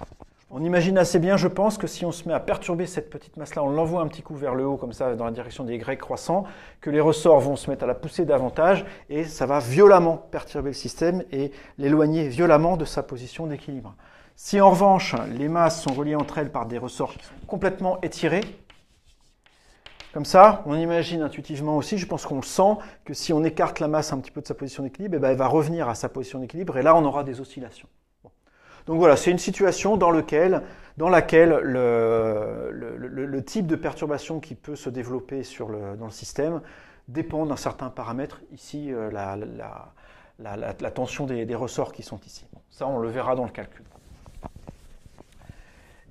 [SPEAKER 1] On imagine assez bien, je pense, que si on se met à perturber cette petite masse-là, on l'envoie un petit coup vers le haut, comme ça, dans la direction des Y croissants, que les ressorts vont se mettre à la pousser davantage, et ça va violemment perturber le système et l'éloigner violemment de sa position d'équilibre. Si en revanche, les masses sont reliées entre elles par des ressorts complètement étirés, comme ça, on imagine intuitivement aussi, je pense qu'on sent que si on écarte la masse un petit peu de sa position d'équilibre, eh ben, elle va revenir à sa position d'équilibre et là on aura des oscillations. Donc voilà, c'est une situation dans, laquelle le, type de perturbation qui peut se développer dans le système dépend d'un certain paramètre, ici euh, la, tension des, ressorts qui sont ici. ça on le verra dans le calcul.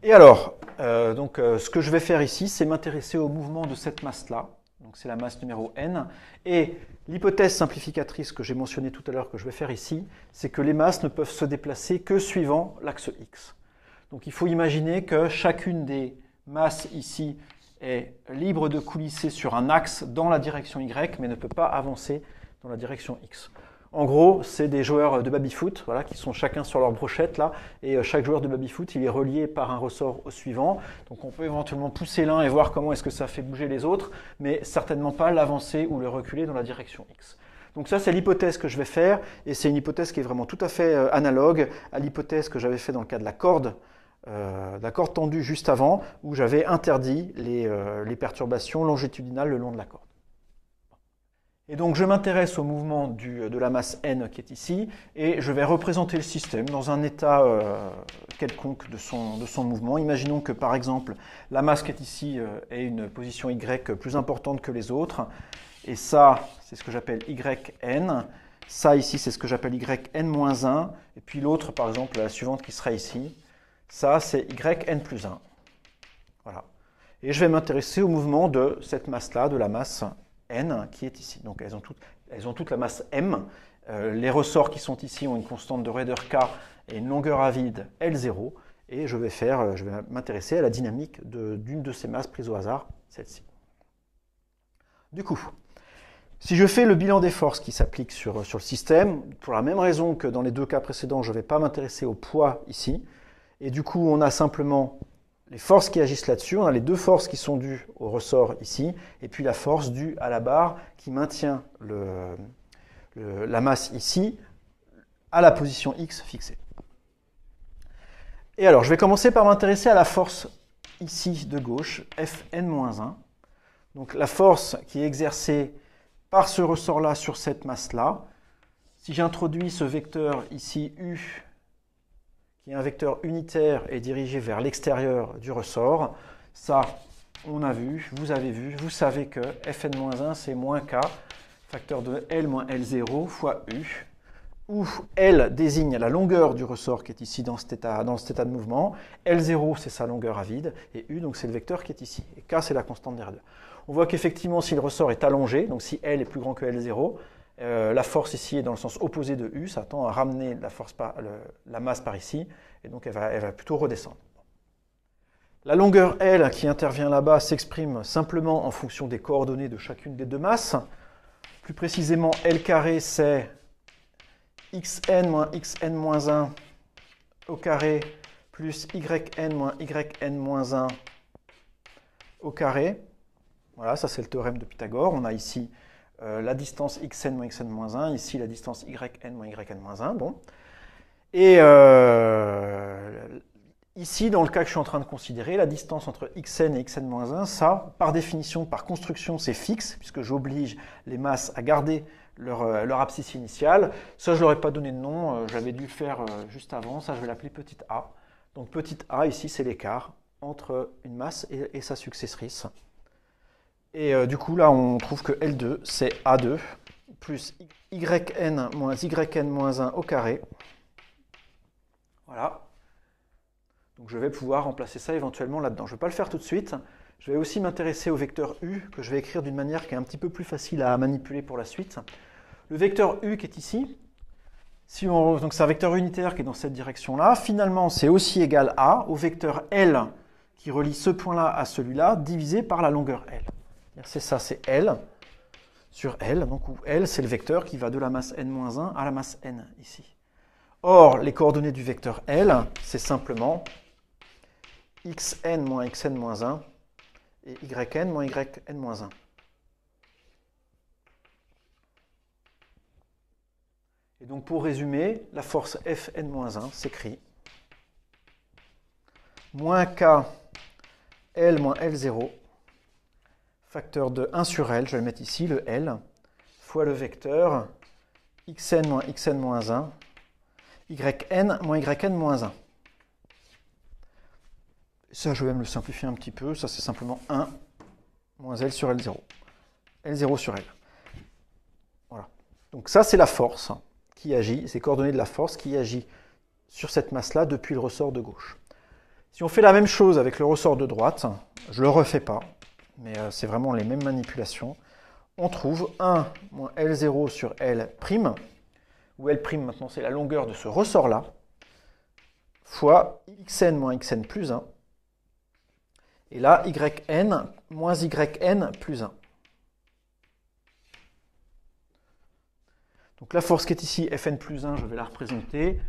[SPEAKER 1] Et alors, euh, donc, euh, ce que je vais faire ici, c'est m'intéresser au mouvement de cette masse-là. Donc c'est la masse numéro n. Et l'hypothèse simplificatrice que j'ai mentionnée tout à l'heure, que je vais faire ici, c'est que les masses ne peuvent se déplacer que suivant l'axe x. Donc il faut imaginer que chacune des masses ici est libre de coulisser sur un axe dans la direction y, mais ne peut pas avancer dans la direction x. En gros, c'est des joueurs euh, de baby-foot, voilà, qui sont chacun sur leur brochette là, et euh, chaque joueur de baby-foot, il est relié par un ressort au suivant. Donc on peut éventuellement pousser l'un et voir comment est-ce que ça fait bouger les autres, mais certainement pas l'avancer ou le reculer dans la direction X. Donc ça, c'est l'hypothèse que je vais faire, et c'est une hypothèse qui est vraiment tout à fait euh, analogue à l'hypothèse que j'avais fait dans le cas de la corde, euh, la corde tendue juste avant, où j'avais interdit les perturbations longitudinales le long de la corde. Et donc je m'intéresse au mouvement de la masse n qui est ici, et je vais représenter le système dans un état euh, quelconque de son, mouvement. Imaginons que par exemple la masse qui est ici euh, ait une position y plus importante que les autres, et ça c'est ce que j'appelle yn, ça ici c'est ce que j'appelle yn-1, et puis l'autre par exemple la suivante qui sera ici, ça c'est yn plus 1. Voilà. Et je vais m'intéresser au mouvement de cette masse-là, de la masse n qui est ici. Donc elles ont, toutes, elles ont toute la masse m. Euh, les ressorts qui sont ici ont une constante de raideur k et une longueur à vide L0. Et je vais, faire, euh, je vais m'intéresser à la dynamique d'une de, ces masses prises au hasard, celle-ci. Du coup, si je fais le bilan des forces qui s'appliquent sur, euh, sur, le système, pour la même raison que dans les deux cas précédents, je ne vais pas m'intéresser au poids ici, et du coup on a simplement les forces qui agissent là-dessus. On hein, a les deux forces qui sont dues au ressort ici, et puis la force due à la barre qui maintient la masse ici à la position X fixée. Et alors, je vais commencer par m'intéresser à la force ici de gauche, Fn-1. Donc la force qui est exercée par ce ressort-là sur cette masse-là. Si j'introduis ce vecteur ici U et un vecteur unitaire est dirigé vers l'extérieur du ressort. Ça, on a vu, vous avez vu, vous savez que fn-1 c'est moins k, facteur de L moins L0 fois U, où L désigne la longueur du ressort qui est ici dans cet état, dans cet état de mouvement, L0 c'est sa longueur à vide, et U donc c'est le vecteur qui est ici, et K c'est la constante derrière. On voit qu'effectivement si le ressort est allongé, donc si L est plus grand que L0, euh, la force ici est dans le sens opposé de U, ça tend à ramener la, masse par ici, et donc elle va, plutôt redescendre. La longueur L qui intervient là-bas s'exprime simplement en fonction des coordonnées de chacune des deux masses. Plus précisément, L carré, c'est xn moins xn moins 1 au carré plus yn moins yn 1 au carré. Voilà, ça c'est le théorème de Pythagore. On a ici euh, la distance xn xn 1, ici la distance yn yn 1. Bon. Et euh, ici, dans le cas que je suis en train de considérer, la distance entre xn et xn 1, ça, par définition, par construction, c'est fixe, puisque j'oblige les masses à garder leur, euh, abscisse initiale. Ça, je ne leur ai pas donné de nom, j'avais dû le faire juste avant, ça, je vais l'appeler petite a. Donc petite a, ici, c'est l'écart entre une masse et, et sa successrice. Et euh, du coup, là, on trouve que L2, c'est A2 plus yn moins yn moins 1 au carré. Voilà. Donc je vais pouvoir remplacer ça éventuellement là-dedans. Je ne vais pas le faire tout de suite. Je vais aussi m'intéresser au vecteur U, que je vais écrire d'une manière qui est un petit peu plus facile à manipuler pour la suite. Le vecteur U qui est ici, si on, donc c'est un vecteur unitaire qui est dans cette direction-là. Finalement, c'est aussi égal à au vecteur L qui relie ce point-là à celui-là, divisé par la longueur L. C'est ça, c'est L sur L. Donc où L, c'est le vecteur qui va de la masse n-1 à la masse n ici. Or, les coordonnées du vecteur L, c'est simplement xn xn-1 et yn yn-1. Et donc pour résumer, la force Fn-1 s'écrit moins K L L0 facteur de 1 sur L, je vais mettre ici, le L, fois le vecteur xn moins xn moins 1, yn moins yn moins 1. Ça, je vais même le simplifier un petit peu. Ça, c'est simplement 1 moins L sur L0. L0 sur L. Voilà. Donc ça, c'est la force qui agit, ces coordonnées de la force qui agit sur cette masse-là depuis le ressort de gauche. Si on fait la même chose avec le ressort de droite, je ne le refais pas, mais euh, c'est vraiment les mêmes manipulations. On trouve 1 moins L0 sur L', où L' maintenant c'est la longueur de ce ressort-là, fois xn moins xn plus 1, et là, yn moins yn plus 1. Donc la force qui est ici, Fn plus 1, je vais la représenter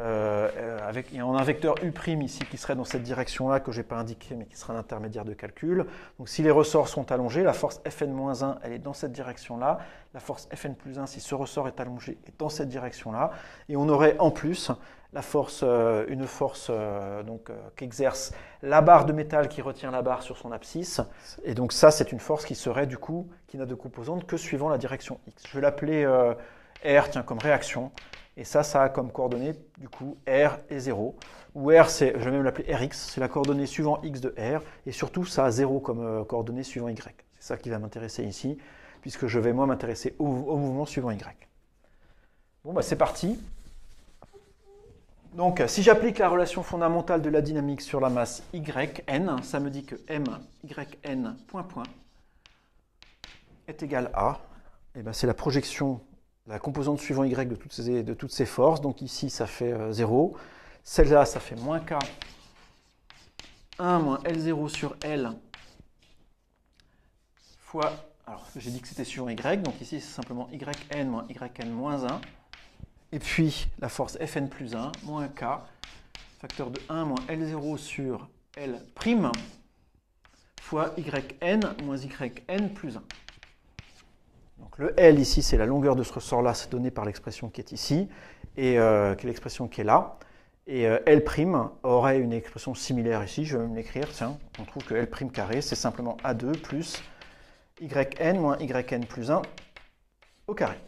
[SPEAKER 1] euh, euh il y a un vecteur U' ici qui serait dans cette direction-là, que je n'ai pas indiqué, mais qui sera l'intermédiaire de calcul. Donc si les ressorts sont allongés, la force Fn-1, elle est dans cette direction-là. La force Fn plus 1, si ce ressort est allongé, est dans cette direction-là. Et on aurait en plus la force, euh, une force euh, donc qu'exerce la barre de métal qui retient la barre sur son abscisse. Et donc ça, c'est une force qui serait du coup, qui n'a de composante que suivant la direction x. Je vais l'appeler R, tiens, comme réaction. Et ça, ça a comme coordonnée, du coup, R et 0. Ou R, je vais même l'appeler Rx, c'est la coordonnée suivant X de R. Et surtout, ça a 0 comme euh, coordonnée suivant Y. C'est ça qui va m'intéresser ici, puisque je vais, moi, m'intéresser au, mouvement suivant Y. Bon, bah, c'est parti. Donc, si j'applique la relation fondamentale de la dynamique sur la masse YN, ça me dit que M, YN, point, point, est égal à, et eh ben c'est la projection la composante suivant y de toutes ces, de toutes forces. Donc ici, ça fait 0. Euh, Celle-là, ça fait moins k. 1 moins L0 sur L fois... Alors, j'ai dit que c'était suivant Y, donc ici, c'est simplement YN moins YN moins 1. Et puis, la force Fn plus 1 moins K, facteur de 1 moins L0 sur L' fois YN moins YN plus 1. Donc le L ici, c'est la longueur de ce ressort-là, c'est donné par l'expression qui est ici, et euh, qui l'expression qui est là. Et euh, L' aurait une expression similaire ici, je vais même l'écrire, tiens, on trouve que L' carré, c'est simplement A2 plus yn moins yn plus 1 au carré.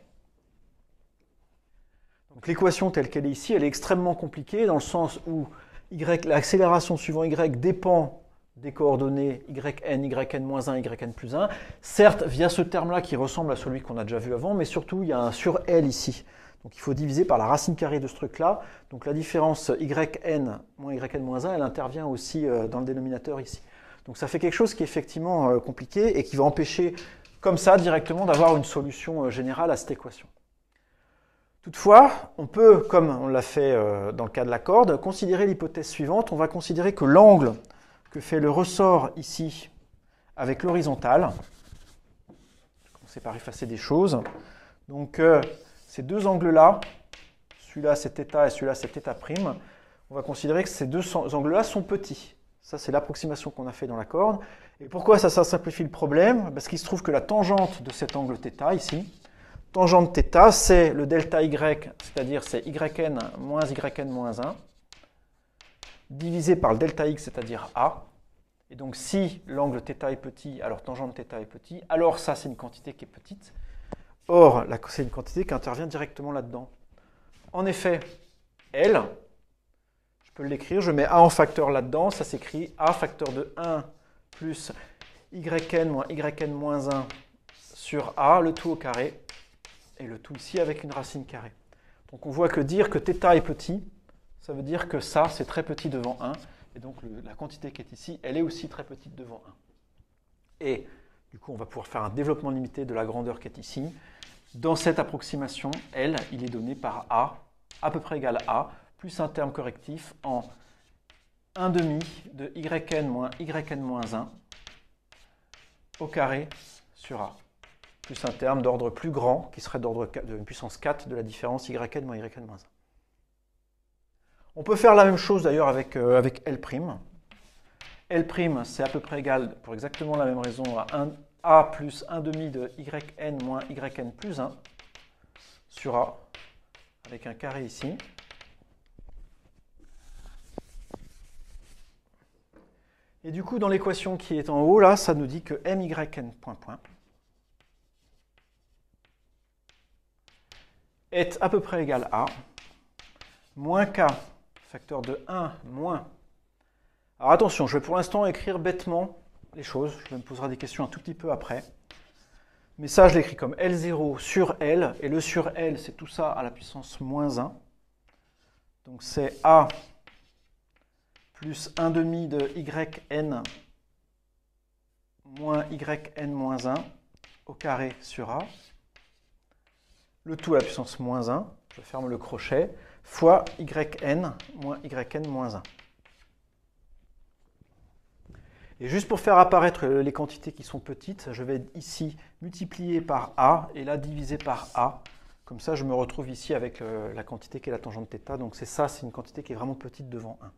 [SPEAKER 1] Donc l'équation telle qu'elle est ici, elle est extrêmement compliquée dans le sens où l'accélération suivant y dépend des coordonnées yn, yn-1, yn plus 1, certes via ce terme-là qui ressemble à celui qu'on a déjà vu avant, mais surtout il y a un sur L ici. Donc il faut diviser par la racine carrée de ce truc-là. Donc la différence yn yn 1, elle intervient aussi euh, dans le dénominateur ici. Donc ça fait quelque chose qui est effectivement euh, compliqué et qui va empêcher comme ça directement d'avoir une solution euh, générale à cette équation. Toutefois, on peut, comme on l'a fait dans le cas de la corde, considérer l'hypothèse suivante. On va considérer que l'angle que fait le ressort ici avec l'horizontale. Je vais commencer par effacer des choses. Donc euh, ces deux angles-là, celui-là c'est θ et celui-là c'est θ', on va considérer que ces deux angles-là sont petits. Ça, c'est l'approximation qu'on a fait dans la corde. Et pourquoi ça, ça simplifie le problème Parce qu'il se trouve que la tangente de cet angle θ, ici, tangente θ, c'est le delta y, c'est-à-dire c'est yn moins yn moins 1, divisé par le delta x, c'est-à-dire a. Et donc si l'angle θ est petit, alors de θ est petit, alors ça c'est une quantité qui est petite. Or, c'est une quantité qui intervient directement là-dedans. En effet, L, je peux l'écrire, je mets A en facteur là-dedans, ça s'écrit A facteur de 1 plus yn moins yn moins 1 sur A, le tout au carré, et le tout ici avec une racine carrée. Donc on voit que dire que θ est petit, ça veut dire que ça, c'est très petit devant 1, et donc la quantité qui est ici, elle est aussi très petite devant 1. Et du coup, on va pouvoir faire un développement limité de la grandeur qui est ici. Dans cette approximation, L, il est donné par A, à peu près égal à A, plus un terme correctif en 1 demi de yn moins yn moins 1 au carré sur A, plus un terme d'ordre plus grand, qui serait d'ordre de puissance 4 de la différence yn moins yn moins 1. On peut faire la même chose d'ailleurs avec, euh, avec L'. L', c'est à peu près égal, pour exactement la même raison, à 1, A plus 1 demi de Yn moins Yn plus 1 sur A, avec un carré ici. Et du coup, dans l'équation qui est en haut, là, ça nous dit que myn point point est à peu près égal à moins k facteur de 1 moins. Alors attention, je vais pour l'instant écrire bêtement les choses, je me poserai des questions un tout petit peu après. Mais ça, je l'écris comme L0 sur L, et le sur L, c'est tout ça à la puissance moins 1. Donc c'est A plus 1 demi de yn moins yn moins 1 au carré sur A. Le tout à la puissance moins 1. Je ferme le crochet fois yn moins yn moins 1. Et juste pour faire apparaître les quantités qui sont petites, je vais ici multiplier par a et là diviser par a. Comme ça, je me retrouve ici avec euh, la quantité qui est la tangente θ. Donc c'est ça, c'est une quantité qui est vraiment petite devant 1. Euh,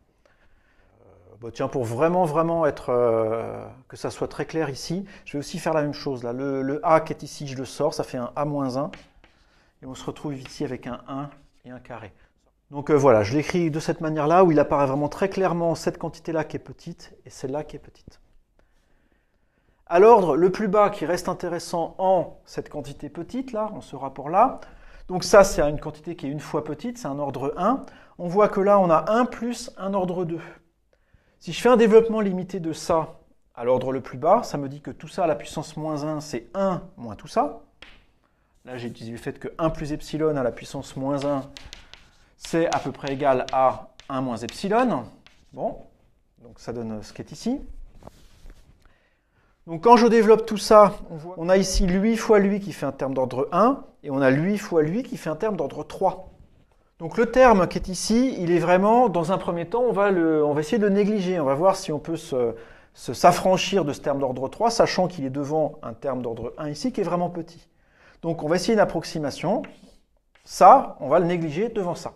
[SPEAKER 1] bah, tiens, pour vraiment, vraiment être, euh, que ça soit très clair ici, je vais aussi faire la même chose. Là. Le, A qui est ici, je le sors, ça fait un A-1. moins Et on se retrouve ici avec un 1 et un carré. Donc euh, voilà, je l'écris de cette manière-là, où il apparaît vraiment très clairement cette quantité-là qui est petite et celle-là qui est petite. À l'ordre, le plus bas qui reste intéressant en cette quantité petite, là, en ce rapport-là. Donc ça, c'est une quantité qui est une fois petite, c'est un ordre 1. On voit que là, on a 1 plus un ordre 2. Si je fais un développement limité de ça à l'ordre le plus bas, ça me dit que tout ça à la puissance moins 1, c'est 1 moins tout ça. Là, j'ai utilisé le fait que 1 plus epsilon à la puissance moins 1, c'est à peu près égal à 1 moins epsilon. Bon, donc ça donne ce qui est ici. Donc quand je développe tout ça, on a ici lui fois lui qui fait un terme d'ordre 1, et on a lui fois lui qui fait un terme d'ordre 3. Donc le terme qui est ici, il est vraiment, dans un premier temps, on va, essayer de le négliger. On va voir si on peut s'affranchir de ce terme d'ordre 3, sachant qu'il est devant un terme d'ordre 1 ici qui est vraiment petit. Donc on va essayer une approximation. Ça, on va le négliger devant ça.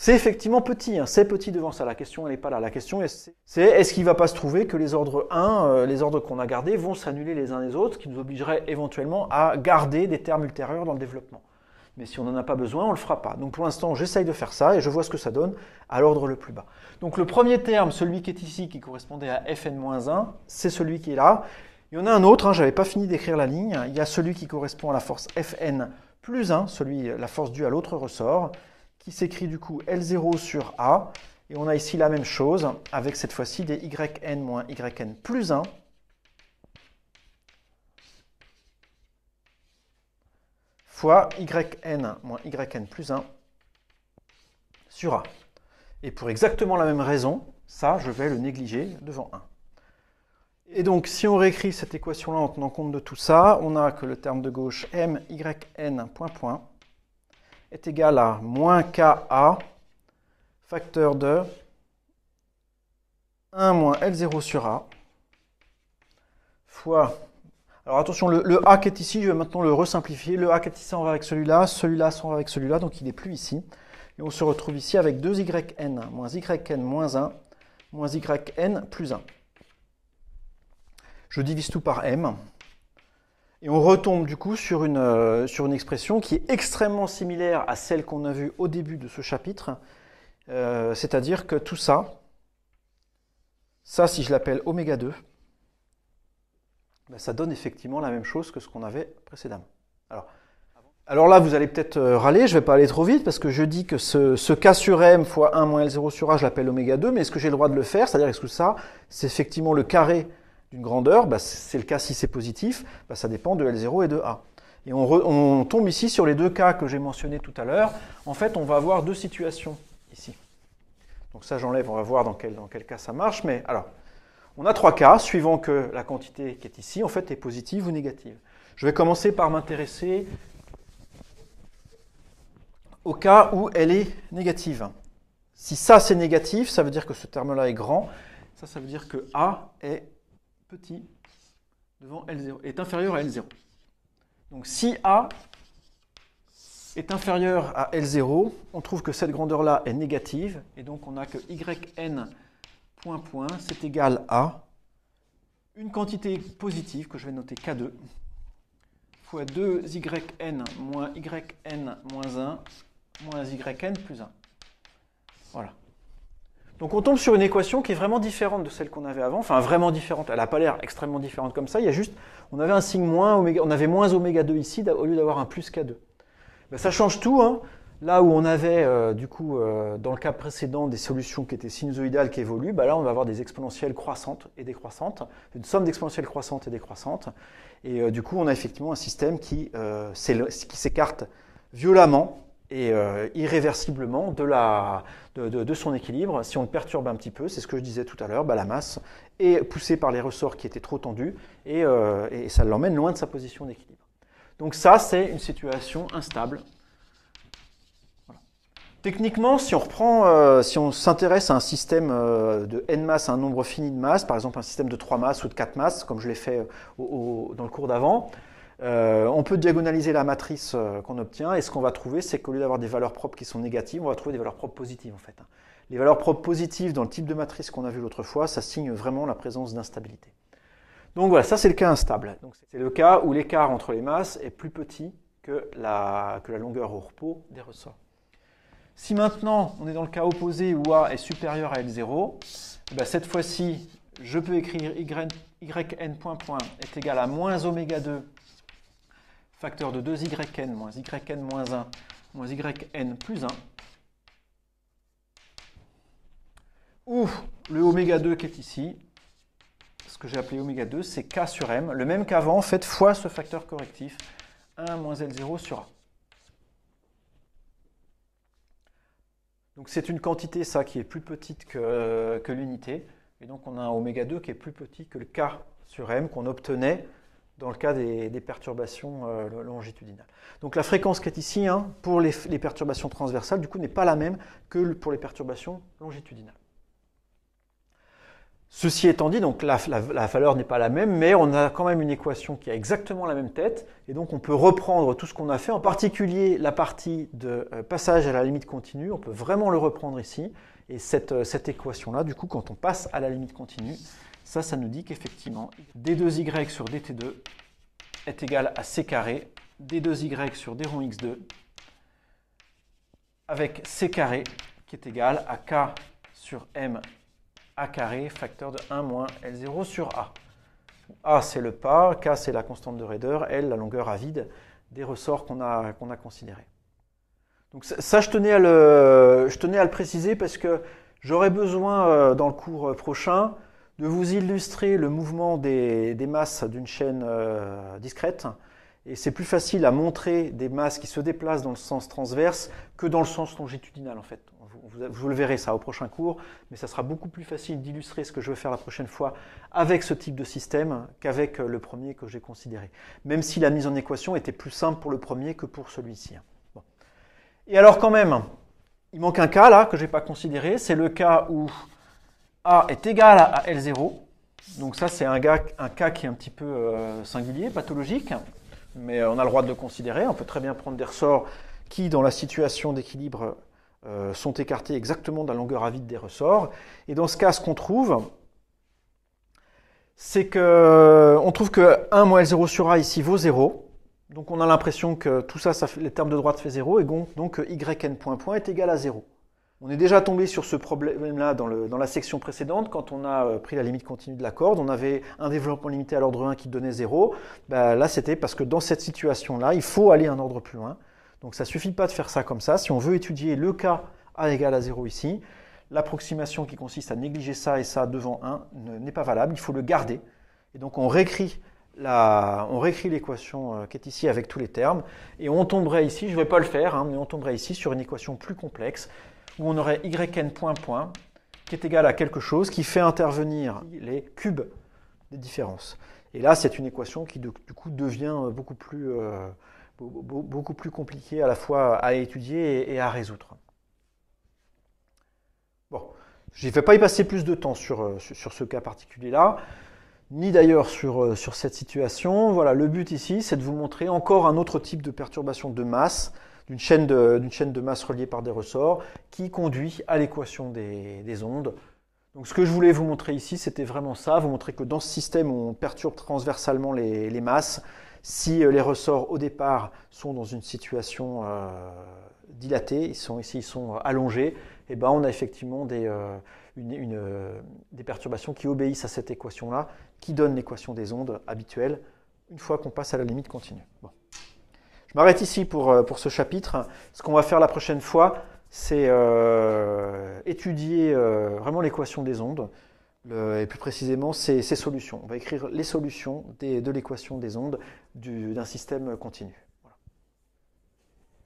[SPEAKER 1] C'est effectivement petit, hein. c'est petit devant ça, la question elle n'est pas là. La question est, c'est est-ce qu'il ne va pas se trouver que les ordres 1, euh, les ordres qu'on a gardés, vont s'annuler les uns les autres, ce qui nous obligerait éventuellement à garder des termes ultérieurs dans le développement. Mais si on n'en a pas besoin, on ne le fera pas. Donc pour l'instant, j'essaye de faire ça et je vois ce que ça donne à l'ordre le plus bas. Donc le premier terme, celui qui est ici, qui correspondait à fn-1, c'est celui qui est là. Il y en a un autre, hein, je n'avais pas fini d'écrire la ligne. Il y a celui qui correspond à la force fn plus 1, celui, la force due à l'autre ressort qui s'écrit du coup L0 sur A. Et on a ici la même chose, avec cette fois-ci des yn moins yn plus 1 fois yn moins yn plus 1 sur A. Et pour exactement la même raison, ça, je vais le négliger devant 1. Et donc, si on réécrit cette équation-là en tenant compte de tout ça, on a que le terme de gauche m, yn, point, point, est égal à moins KA, facteur de 1 moins L0 sur A, fois... Alors attention, le, A qui est ici, je vais maintenant le resimplifier. Le A qui est ici on va avec celui-là, celui-là on va avec celui-là, donc il n'est plus ici. Et on se retrouve ici avec 2yn moins yn moins 1 moins yn plus 1. Je divise tout par m. Et on retombe du coup sur une, euh, sur une expression qui est extrêmement similaire à celle qu'on a vue au début de ce chapitre, euh, c'est-à-dire que tout ça, ça si je l'appelle oméga 2, ben, ça donne effectivement la même chose que ce qu'on avait précédemment. Alors, là, vous allez peut-être euh, râler, je ne vais pas aller trop vite, parce que je dis que ce, ce K sur M fois 1 moins L0 sur A, je l'appelle oméga 2, mais est-ce que j'ai le droit de le faire C'est-à-dire, est-ce que ça, c'est effectivement le carré d'une grandeur, bah, c'est le cas si c'est positif, bah, ça dépend de L0 et de A. Et on, tombe ici sur les deux cas que j'ai mentionnés tout à l'heure. En fait, on va avoir deux situations ici. Donc ça, j'enlève, on va voir dans quel, dans quel cas ça marche. Mais alors, on a trois cas, suivant que la quantité qui est ici, en fait, est positive ou négative. Je vais commencer par m'intéresser au cas où elle est négative. Si ça, c'est négatif, ça veut dire que ce terme-là est grand. Ça, ça veut dire que A est petit devant L0 est inférieur à L0. Donc si A est inférieur à L0, on trouve que cette grandeur-là est négative, et donc on a que yn point point, c'est égal à une quantité positive que je vais noter K2 fois 2yn moins yn moins 1 moins yn plus 1. Voilà. Donc on tombe sur une équation qui est vraiment différente de celle qu'on avait avant, enfin vraiment différente, elle n'a pas l'air extrêmement différente comme ça, il y a juste, on avait un signe moins, on avait moins oméga 2 ici au lieu d'avoir un plus K2. Ben, ça change tout, hein. là où on avait euh, du coup euh, dans le cas précédent des solutions qui étaient sinusoïdales qui évoluent, ben là on va avoir des exponentielles croissantes et décroissantes, une somme d'exponentielles croissantes et décroissantes, et euh, du coup on a effectivement un système qui s'écarte violemment et euh, irréversiblement de, son équilibre. Si on le perturbe un petit peu, c'est ce que je disais tout à l'heure, bah, la masse est poussée par les ressorts qui étaient trop tendus et, euh, ça l'emmène loin de sa position d'équilibre. Donc ça, c'est une situation instable. Techniquement, si on reprend, euh, si on s'intéresse à un système de n masses, à un nombre fini de masses, par exemple un système de 3 masses ou de 4 masses, comme je l'ai fait dans le cours d'avant, euh, on peut diagonaliser la matrice euh, qu'on obtient et ce qu'on va trouver, c'est qu'au lieu d'avoir des valeurs propres qui sont négatives, on va trouver des valeurs propres positives en fait. Hein. Les valeurs propres positives dans le type de matrice qu'on a vu l'autre fois, ça signe vraiment la présence d'instabilité. Donc voilà, ça c'est le cas instable. C'est le cas où l'écart entre les masses est plus petit que la, que la longueur au repos des ressorts. Si maintenant on est dans le cas opposé où A est supérieur à L0, eh ben, cette fois-ci je peux écrire yn, point point est égal à moins oméga 2 facteur de 2yn moins yn moins 1 moins yn plus 1. Ou le oméga 2 qui est ici, ce que j'ai appelé oméga 2, c'est k sur m, le même qu'avant, fait, fois ce facteur correctif, 1 moins L0 sur A. Donc c'est une quantité, ça, qui est plus petite que, l'unité, et donc on a un ω 2 qui est plus petit que le k sur m qu'on obtenait dans le cas des, perturbations euh, longitudinales. Donc la fréquence qui est ici, hein, pour les, perturbations transversales, du coup, n'est pas la même que pour les perturbations longitudinales. Ceci étant dit, donc la, valeur n'est pas la même, mais on a quand même une équation qui a exactement la même tête, et donc on peut reprendre tout ce qu'on a fait, en particulier la partie de euh, passage à la limite continue, on peut vraiment le reprendre ici, et cette euh, équation-là, du coup, quand on passe à la limite continue, ça, ça nous dit qu'effectivement, d2y sur dt2 est égal à c carré, d2y sur d rond x2, avec c carré qui est égal à k sur m a carré, facteur de 1 moins L0 sur A. A, c'est le pas, K, c'est la constante de raideur, L, la longueur à vide des ressorts qu'on a, considérés. Donc ça, je, tenais à le, préciser parce que j'aurais besoin euh, dans le cours euh, prochain de vous illustrer le mouvement des, masses d'une chaîne euh, discrète. Et c'est plus facile à montrer des masses qui se déplacent dans le sens transverse que dans le sens longitudinal, en fait. Vous, le verrez ça au prochain cours, mais ça sera beaucoup plus facile d'illustrer ce que je veux faire la prochaine fois avec ce type de système qu'avec euh, le premier que j'ai considéré. Même si la mise en équation était plus simple pour le premier que pour celui-ci. Et alors quand même, il manque un cas là que je n'ai pas considéré, c'est le cas où est égal à L0. Donc ça, c'est un, un, cas qui est un petit peu euh, singulier, pathologique, mais euh, on a le droit de le considérer. On peut très bien prendre des ressorts qui, dans la situation d'équilibre, euh, sont écartés exactement de la longueur à vide des ressorts. Et dans ce cas, ce qu'on trouve, c'est que on trouve que 1 moins L0 sur A ici vaut 0. Donc on a l'impression que tout ça, les termes de droite fait 0, et donc, donc yn point point est égal à 0. On est déjà tombé sur ce problème-là dans, la section précédente. Quand on a euh, pris la limite continue de la corde, on avait un développement limité à l'ordre 1 qui donnait 0. Bah, là, c'était parce que dans cette situation-là, il faut aller un ordre plus loin. Donc ça ne suffit pas de faire ça comme ça. Si on veut étudier le cas A égal à 0 ici, l'approximation qui consiste à négliger ça et ça devant 1 n'est pas valable. Il faut le garder. Et donc on réécrit l'équation euh, qui est ici avec tous les termes, et on tomberait ici, je ne vais pas le faire, hein, mais on tomberait ici sur une équation plus complexe où on aurait yn point point qui est égal à quelque chose qui fait intervenir les cubes des différences. Et là, c'est une équation qui, du coup, devient euh, beaucoup plus, compliquée à la fois à étudier et à résoudre. Bon, je ne vais pas y passer plus de temps sur, euh, ce cas particulier-là, ni d'ailleurs sur, euh, sur cette situation. Voilà, le but ici, c'est de vous montrer encore un autre type de perturbation de masse d'une chaîne, de, chaîne de masse reliée par des ressorts qui conduit à l'équation des, ondes. Donc ce que je voulais vous montrer ici, c'était vraiment ça, vous montrer que dans ce système on perturbe transversalement les, masses, si euh, les ressorts au départ sont dans une situation euh, dilatée, ils sont ici ils sont euh, allongés, et eh ben on a effectivement des, des perturbations qui obéissent à cette équation-là, qui donne l'équation des ondes habituelle une fois qu'on passe à la limite continue. Je m'arrête ici pour, euh, pour ce chapitre. Ce qu'on va faire la prochaine fois, c'est euh, étudier euh, vraiment l'équation des ondes, et plus précisément ses, solutions. On va écrire les solutions de l'équation des ondes d'un système continu.